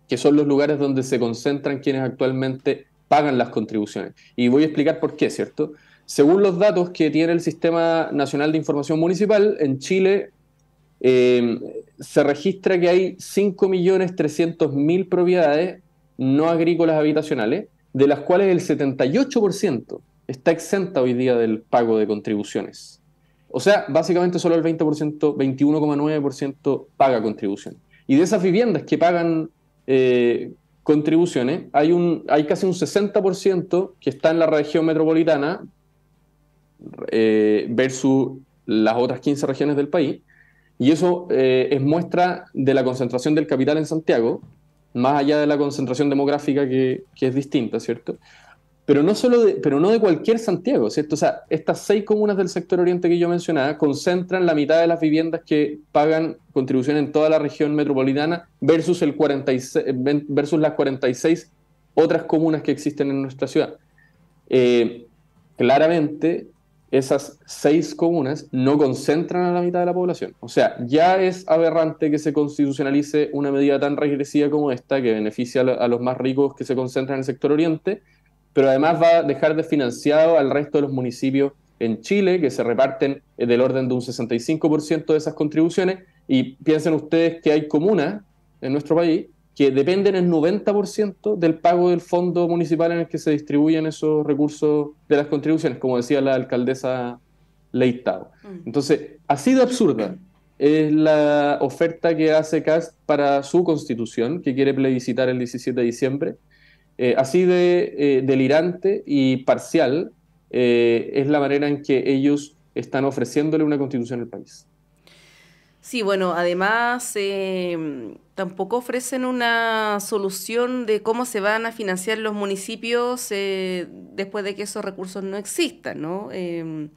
que son los lugares donde se concentran quienes actualmente pagan las contribuciones. Y voy a explicar por qué, ¿cierto? Según los datos que tiene el Sistema Nacional de Información Municipal, en Chile eh, se registra que hay 5.300.000 propiedades no agrícolas habitacionales de las cuales el 78% está exenta hoy día del pago de contribuciones. O sea, básicamente solo el 20%, 21,9% paga contribución. Y de esas viviendas que pagan eh, contribuciones, hay, un, hay casi un 60% que está en la región metropolitana eh, versus las otras 15 regiones del país. Y eso eh, es muestra de la concentración del capital en Santiago, más allá de la concentración demográfica que, es distinta, ¿cierto? Pero no, solo de, pero no de cualquier Santiago, ¿cierto? O sea, estas seis comunas del sector oriente que yo mencionaba concentran la mitad de las viviendas que pagan contribución en toda la región metropolitana versus, el versus las 46 otras comunas que existen en nuestra ciudad. Eh, claramente, esas seis comunas no concentran a la mitad de la población. O sea, ya es aberrante que se constitucionalice una medida tan regresiva como esta, que beneficia a los más ricos que se concentran en el sector oriente, pero además va a dejar desfinanciado al resto de los municipios en Chile, que se reparten eh, del orden de un 65% de esas contribuciones. Y piensen ustedes que hay comunas en nuestro país que dependen el 90% del pago del fondo municipal en el que se distribuyen esos recursos de las contribuciones, como decía la alcaldesa Leitado. Mm. Entonces, así de absurda es la oferta que hace CAST para su constitución, que quiere plebiscitar el 17 de diciembre. Eh, así de eh, delirante y parcial eh, es la manera en que ellos están ofreciéndole una constitución al país. Sí, bueno, además tampoco ofrecen una solución de cómo se van a financiar los municipios eh, después de que esos recursos no existan, ¿no? Em,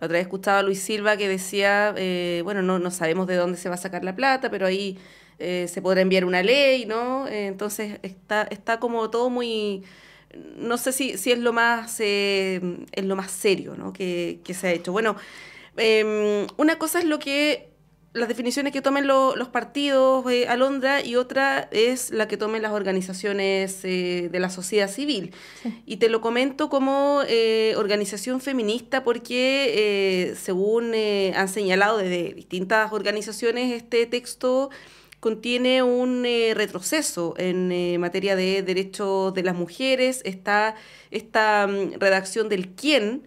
la otra vez escuchaba a Luis Silva que decía, eh, bueno, no, sabemos de dónde se va a sacar la plata, pero ahí eh, se podrá enviar una ley, ¿no? entonces está, como todo muy... No sé si, es, lo más, lo más serio ¿no? que se ha hecho. Bueno, em, una cosa es lo que las definiciones que tomen los partidos eh, a londra y otra es la que tomen las organizaciones eh, de la sociedad civil. Y te lo comento como eh, organización feminista porque según han señalado desde distintas organizaciones, este texto contiene un retroceso en materia de derechos de las mujeres, está esta mm, redacción del quién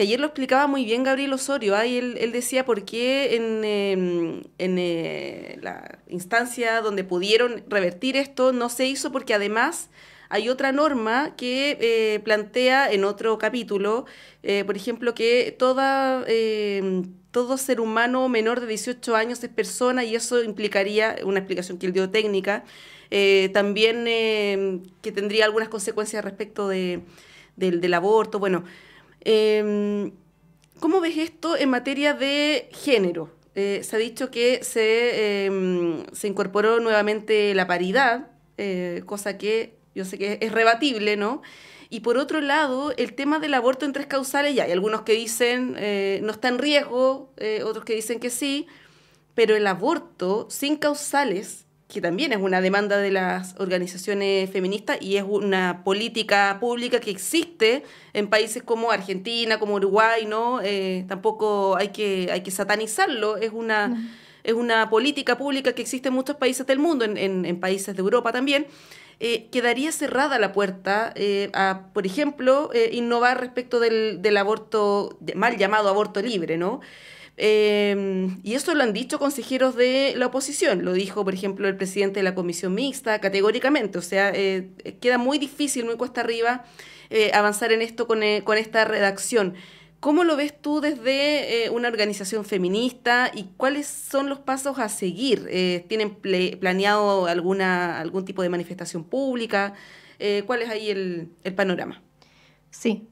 que ayer lo explicaba muy bien Gabriel Osorio, ahí él, decía por qué en, em, eh, la instancia donde pudieron revertir esto no se hizo porque además hay otra norma que eh, plantea en otro capítulo, eh, por ejemplo, que toda, em, todo ser humano menor de 18 años es persona y eso implicaría una explicación que él dio técnica, también em, que tendría algunas consecuencias respecto de, del, del aborto, bueno. Em, ¿Cómo ves esto en materia de género? Eh, se ha dicho que se, em, se incorporó nuevamente la paridad, eh, cosa que yo sé que es rebatible, ¿no? Y por otro lado, el tema del aborto en tres causales, ya hay algunos que dicen eh, no está en riesgo, otros que dicen que sí, pero el aborto sin causales que también es una demanda de las organizaciones feministas y es una política pública que existe en países como Argentina, como Uruguay, ¿no? Eh, tampoco hay que, hay que satanizarlo, es una, es una política pública que existe en muchos países del mundo, en, países de Europa también. Eh, quedaría cerrada la puerta eh, a, por ejemplo, innovar respecto del, del aborto, mal llamado aborto libre, ¿no? Em, y eso lo han dicho consejeros de la oposición. Lo dijo, por ejemplo, el presidente de la comisión mixta categóricamente. O sea, eh, eh, queda muy difícil, muy cuesta arriba eh, avanzar en esto con, esta redacción. ¿Cómo lo ves tú desde una organización feminista y cuáles son los pasos a seguir? ¿Tienen planeado alguna, algún tipo de manifestación pública? ¿Cuál es ahí el, el panorama? Sí,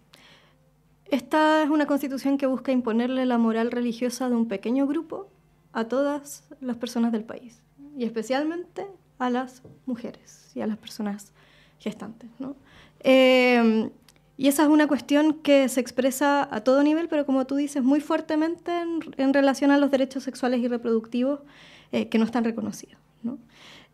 esta es una constitución que busca imponerle la moral religiosa de un pequeño grupo a todas las personas del país y especialmente a las mujeres y a las personas gestantes. Eh, y esa es una cuestión que se expresa a todo nivel, pero como tú dices, muy fuertemente en, relación a los derechos sexuales y reproductivos eh, que no están reconocidos.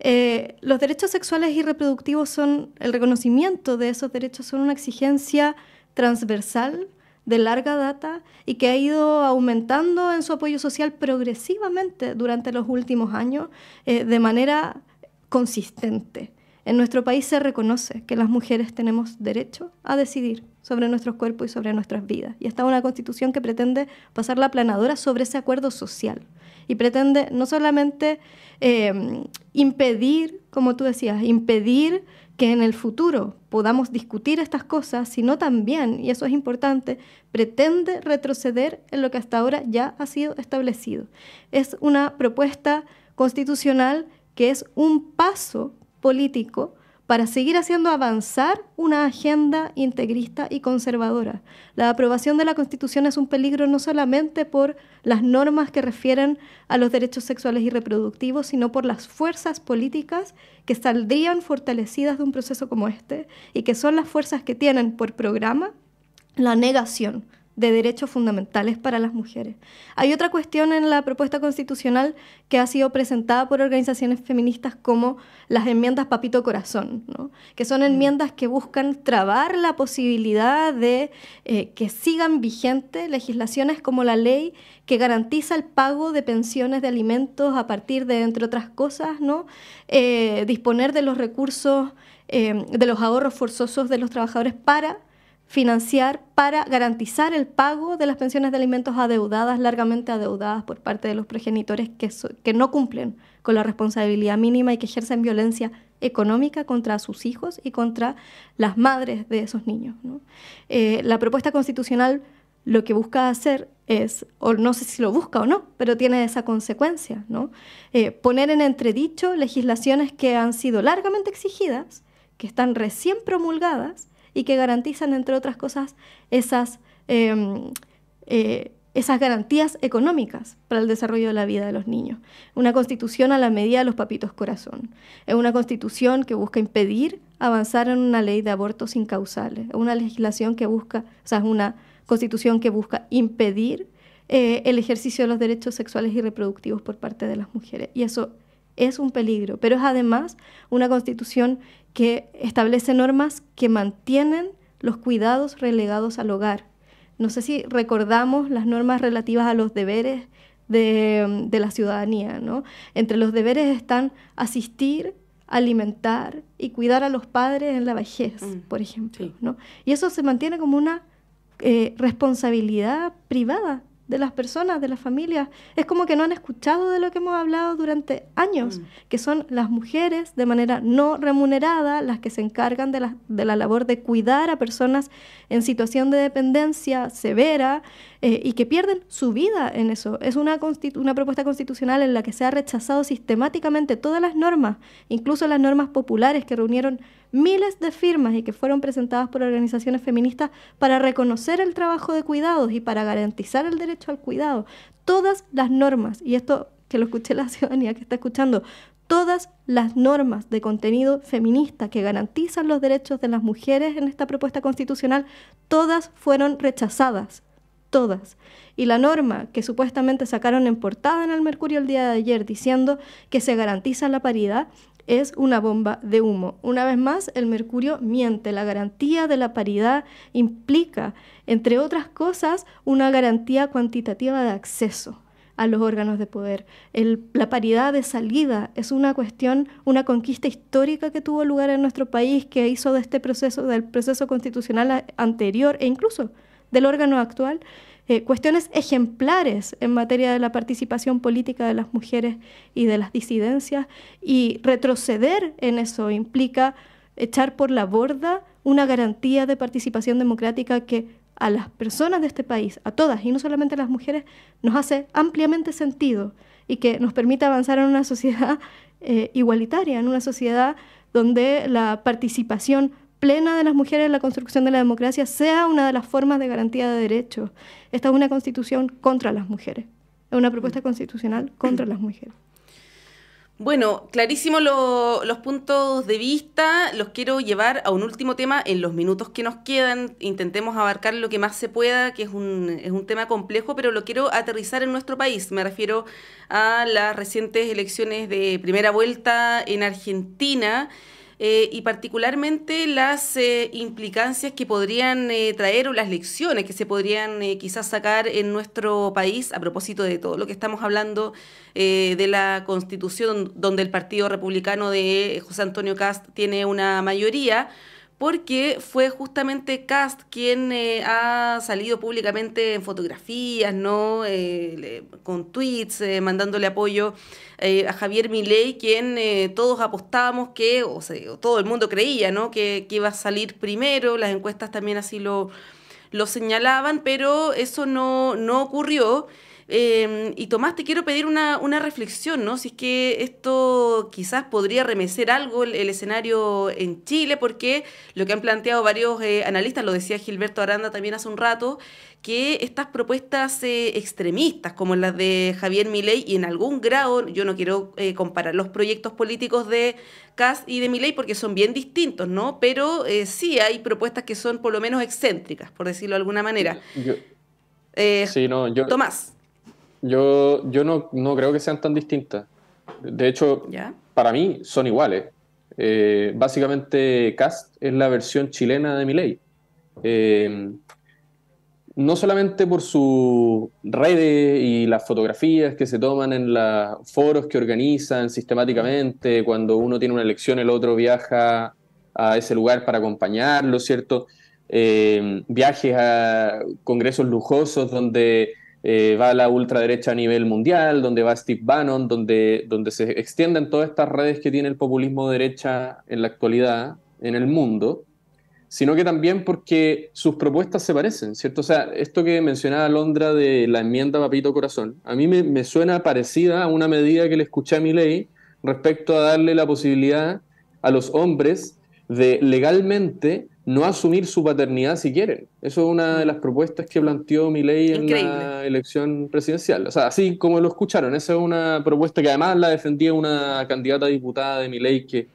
Eh, los derechos sexuales y reproductivos son, el reconocimiento de esos derechos son una exigencia transversal de larga data y que ha ido aumentando en su apoyo social progresivamente durante los últimos años eh, de manera consistente. En nuestro país se reconoce que las mujeres tenemos derecho a decidir sobre nuestros cuerpos y sobre nuestras vidas. Y está una constitución que pretende pasar la planadora sobre ese acuerdo social. Y pretende no solamente eh, impedir, como tú decías, impedir que en el futuro podamos discutir estas cosas, sino también, y eso es importante, pretende retroceder en lo que hasta ahora ya ha sido establecido. Es una propuesta constitucional que es un paso político para seguir haciendo avanzar una agenda integrista y conservadora. La aprobación de la Constitución es un peligro no solamente por las normas que refieren a los derechos sexuales y reproductivos, sino por las fuerzas políticas que saldrían fortalecidas de un proceso como este y que son las fuerzas que tienen por programa la negación de derechos fundamentales para las mujeres. Hay otra cuestión en la propuesta constitucional que ha sido presentada por organizaciones feministas como las enmiendas Papito Corazón, que son mm. enmiendas que buscan trabar la posibilidad de eh, que sigan vigentes legislaciones como la ley que garantiza el pago de pensiones de alimentos a partir de, entre otras cosas, ¿no? Eh, disponer de los recursos, eh, de los ahorros forzosos de los trabajadores para financiar para garantizar el pago de las pensiones de alimentos adeudadas, largamente adeudadas por parte de los progenitores que, no cumplen con la responsabilidad mínima y que ejercen violencia económica contra sus hijos y contra las madres de esos niños. Eh, la propuesta constitucional lo que busca hacer es, o no sé si lo busca o no, pero tiene esa consecuencia, eh, poner en entredicho legislaciones que han sido largamente exigidas, que están recién promulgadas y que garantizan, entre otras cosas, esas, em, eh, esas garantías económicas para el desarrollo de la vida de los niños. Una constitución a la medida de los papitos corazón. Es una constitución que busca impedir avanzar en una ley de abortos incausales. Es una legislación que busca, una constitución que busca impedir eh, el ejercicio de los derechos sexuales y reproductivos por parte de las mujeres. Y eso es un peligro, pero es además una constitución que establece normas que mantienen los cuidados relegados al hogar. No sé si recordamos las normas relativas a los deberes de, la ciudadanía. ¿no? Entre los deberes están asistir, alimentar y cuidar a los padres en la vejez, mm, por ejemplo. ¿no? Y eso se mantiene como una eh, responsabilidad privada de las personas, de las familias. Es como que no han escuchado de lo que hemos hablado durante años, mm. que son las mujeres de manera no remunerada las que se encargan de la, de la labor de cuidar a personas en situación de dependencia severa eh, y que pierden su vida en eso. Es una, una propuesta constitucional en la que se ha rechazado sistemáticamente todas las normas, incluso las normas populares que reunieron miles de firmas y que fueron presentadas por organizaciones feministas para reconocer el trabajo de cuidados y para garantizar el derecho al cuidado. Todas las normas, y esto que lo escuché la ciudadanía que está escuchando, todas las normas de contenido feminista que garantizan los derechos de las mujeres en esta propuesta constitucional, todas fueron rechazadas todas. Y la norma que supuestamente sacaron en portada en el Mercurio el día de ayer diciendo que se garantiza la paridad es una bomba de humo. Una vez más, el mercurio miente. La garantía de la paridad implica, entre otras cosas, una garantía cuantitativa de acceso a los órganos de poder. la paridad de salida es una cuestión, una conquista histórica que tuvo lugar en nuestro país, que hizo de este proceso, del proceso constitucional anterior e incluso del órgano actual, eh, cuestiones ejemplares en materia de la participación política de las mujeres y de las disidencias. Y retroceder en eso implica echar por la borda una garantía de participación democrática que a las personas de este país, a todas y no solamente a las mujeres, nos hace ampliamente sentido y que nos permite avanzar en una sociedad eh, igualitaria, en una sociedad donde la participación plena de las mujeres en la construcción de la democracia sea una de las formas de garantía de derechos. Esta es una constitución contra las mujeres, es una propuesta mm. constitucional contra las mujeres. Bueno, clarísimos los puntos de vista. Los quiero llevar a un último tema en los minutos que nos quedan. Intentemos abarcar lo que más se pueda, que es un, es un tema complejo, pero lo quiero aterrizar en nuestro país. Me refiero a las recientes elecciones de primera vuelta en Argentina. Eh, y particularmente las eh, implicancias que podrían eh, traer o las lecciones que se podrían quizás sacar en nuestro país a propósito de todo lo que estamos hablando de la constitución donde el Partido Republicano de José Antonio Cast tiene una mayoría porque fue justamente Cast quien eh, ha salido públicamente en fotografías, ¿no? Eh, con tweets, eh, mandándole apoyo a Javier Milei, quien todos apostábamos que, o, sea, todo el mundo creía, ¿no? Que, iba a salir primero, las encuestas también así lo, señalaban, pero eso no, no ocurrió. Em, y Tomás, te quiero pedir una, reflexión, ¿no? Si es que esto quizás podría remecer algo el, escenario en Chile, porque lo que han planteado varios eh, analistas, lo decía Gilberto Aranda también hace un rato, que estas propuestas eh, extremistas, como las de Javier Milei, y en algún grado, yo no quiero eh, comparar los proyectos políticos de Cas y de Milei porque son bien distintos, ¿no? Pero sí hay propuestas que son por lo menos excéntricas, por decirlo de alguna manera. sí, no, yo... Tomás. Yo, yo no, creo que sean tan distintas. De hecho, para mí son iguales. Eh, básicamente, Cast es la versión chilena de mi ley. Eh, no solamente por sus redes y las fotografías que se toman en los foros que organizan sistemáticamente, cuando uno tiene una elección, el otro viaja a ese lugar para acompañarlo, ¿cierto? Eh, viajes a congresos lujosos donde eh, va la ultraderecha a nivel mundial, donde va Steve Bannon, donde, donde se extienden todas estas redes que tiene el populismo de derecha en la actualidad, en el mundo, sino que también porque sus propuestas se parecen, ¿cierto? O sea, esto que mencionaba Londra de la enmienda Papito Corazón, a mí me, me suena parecida a una medida que le escuché a mi ley respecto a darle la posibilidad a los hombres de legalmente no asumir su paternidad si quieren. Eso es una de las mm. propuestas que planteó ley en la elección presidencial. O sea, así como lo escucharon, esa es una propuesta que además la defendía una candidata diputada de Milei que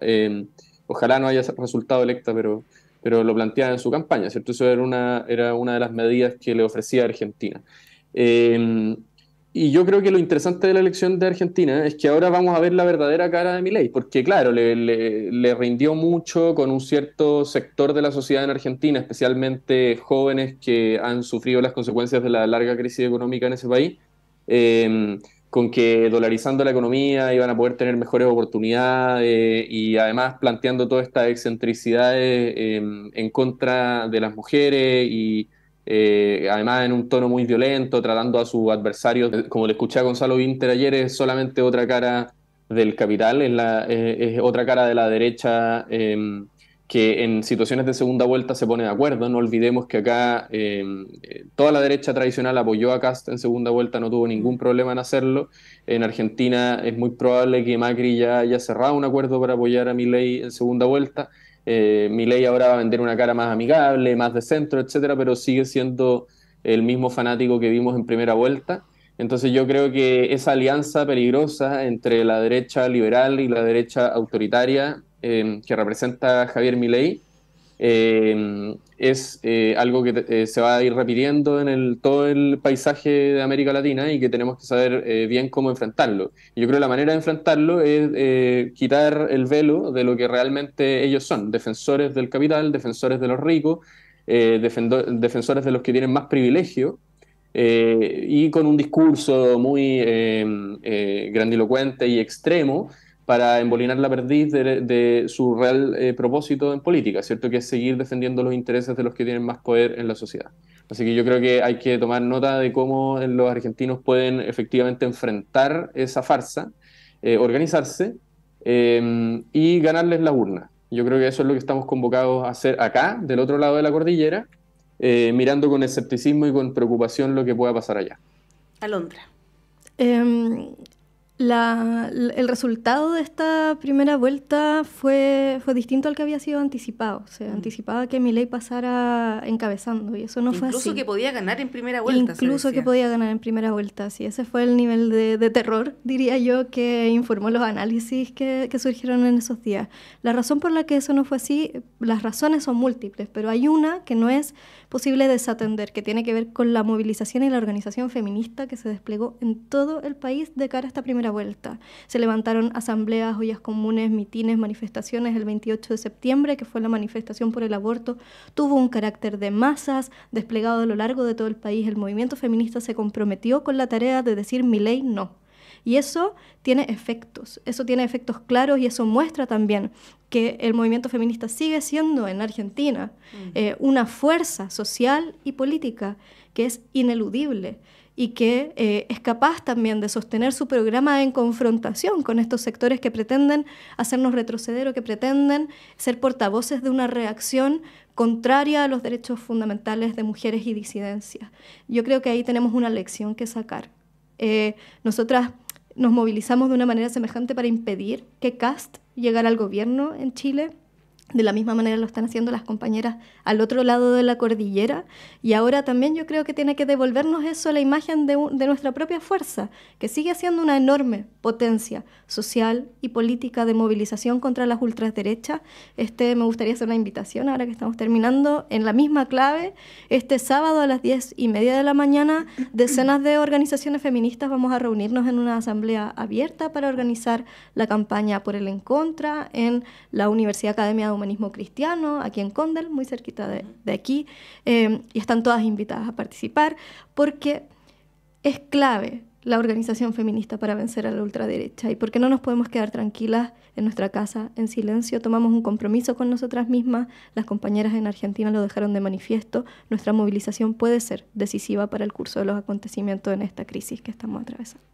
em, ojalá no haya resultado electa, pero, pero lo planteaba en su campaña, ¿cierto? Eso era una, era una de las medidas que le ofrecía Argentina. Em, y yo creo que lo interesante de la elección de Argentina es que ahora vamos a ver la verdadera cara de Milei, porque claro, le, rindió mucho con un cierto sector de la sociedad en Argentina, especialmente jóvenes que han sufrido las consecuencias de la larga crisis económica en ese país, em, con que dolarizando la economía iban a poder tener mejores oportunidades eh, y además planteando todas estas excentricidades em, en contra de las mujeres y eh, además en un tono muy violento, tratando a sus adversarios. Eh, como le escuché a Gonzalo Vinter ayer, es solamente otra cara del capital, es, eh, otra cara de la derecha em, que en situaciones de segunda vuelta se pone de acuerdo. No olvidemos que acá em, toda la derecha tradicional apoyó a Cast en segunda vuelta, no tuvo ningún problema en hacerlo. En Argentina es muy probable que Macri ya haya cerrado un acuerdo para apoyar a Milei en segunda vuelta. Eh, ahora va a vender una cara más amigable, más de centro, etcétera, pero sigue siendo el mismo fanático que vimos en primera vuelta. Entonces yo creo que esa alianza peligrosa entre la derecha liberal y la derecha autoritaria eh, que representa Javier Milei eh, es eh, algo que eh, se va a ir repitiendo en todo el paisaje de América Latina y que tenemos que saber bien cómo enfrentarlo. yo creo que la manera de enfrentarlo es quitar el velo de lo que realmente ellos son, defensores del capital, defensores de los ricos, defensores de los que tienen más privilegio. y con un discurso muy grandilocuente y extremo, para embolinar la perdiz de, su real eh, propósito en política, ¿cierto? Que es seguir defendiendo los intereses de los que tienen más poder en la sociedad. Así que yo creo que hay que tomar nota de cómo eh, los argentinos pueden efectivamente enfrentar esa farsa, eh, organizarse em, y ganarles la urna. Yo creo que eso es lo que estamos convocados a hacer acá, del otro lado de la cordillera, mirando con escepticismo y con preocupación lo que pueda pasar allá. Alondra. Em, la, el resultado de esta primera vuelta fue, fue distinto al que había sido anticipado. Se mm. anticipaba que Milei pasara encabezando y eso no fue así. Incluso que podía ganar en primera vuelta. Incluso que podía ganar en primera vuelta, sí. Ese fue el nivel de, de terror, diría yo, que informó los análisis que, que, surgieron en esos días. La razón por la que eso no fue así, las razones son múltiples, pero hay una que no es posible desatender, que tiene que ver con la movilización y la organización feminista que se desplegó en todo el país de cara a esta primera vuelta. Se levantaron asambleas, ollas comunes, mitines, manifestaciones. El 28 de septiembre, que fue la manifestación por el aborto, tuvo un carácter de masas desplegado a lo largo de todo el país. El movimiento feminista se comprometió con la tarea de decir mi ley no. Y eso tiene efectos, eso tiene efectos claros y eso muestra también que el movimiento feminista sigue siendo en Argentina mm. eh, una fuerza social y política que es ineludible y que eh, es capaz también de sostener su programa en confrontación con estos sectores que pretenden hacernos retroceder o que pretenden ser portavoces de una reacción contraria a los derechos fundamentales de mujeres y disidencias. Yo creo que ahí tenemos una lección que sacar. Eh, nosotras nos movilizamos de una manera semejante para impedir que CAST llegara al gobierno en Chile de la misma manera lo están haciendo las compañeras al otro lado de la cordillera y ahora también yo creo que tiene que devolvernos eso la imagen de, nuestra propia fuerza, que sigue siendo una enorme potencia social y política de movilización contra las ultraderechas. Este, me gustaría hacer una invitación ahora que estamos terminando en la misma clave. Este sábado a las diez y media de la mañana decenas de organizaciones feministas vamos a reunirnos en una asamblea abierta para organizar la campaña por el en contra en la Universidad Academia de humanismo cristiano, aquí en Condal, muy cerquita de, aquí, em, y están todas invitadas a participar, porque es clave la organización feminista para vencer a la ultraderecha y porque no nos podemos quedar tranquilas en nuestra casa en silencio. Tomamos un compromiso con nosotras mismas, las compañeras en Argentina lo dejaron de manifiesto, nuestra movilización puede ser decisiva para el curso de los acontecimientos en esta crisis que estamos atravesando.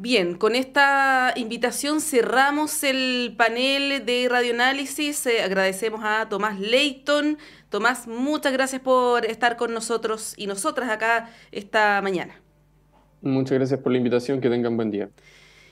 Bien, con esta invitación cerramos el panel de radioanálisis. Eh, agradecemos a Tomás Leighton. Tomás, muchas gracias por estar con nosotros y nosotras acá esta mañana. Muchas gracias por la invitación, que tengan buen día.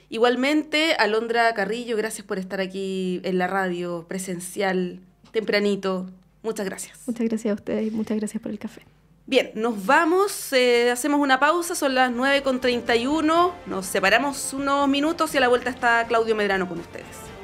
Igualmente, Alondra Carrillo, gracias por estar aquí en la radio presencial, tempranito. Muchas gracias. Muchas gracias a ustedes y muchas gracias por el café. Bien, nos vamos, eh, hacemos una pausa, son las 9.31, nos separamos unos minutos y a la vuelta está Claudio Medrano con ustedes.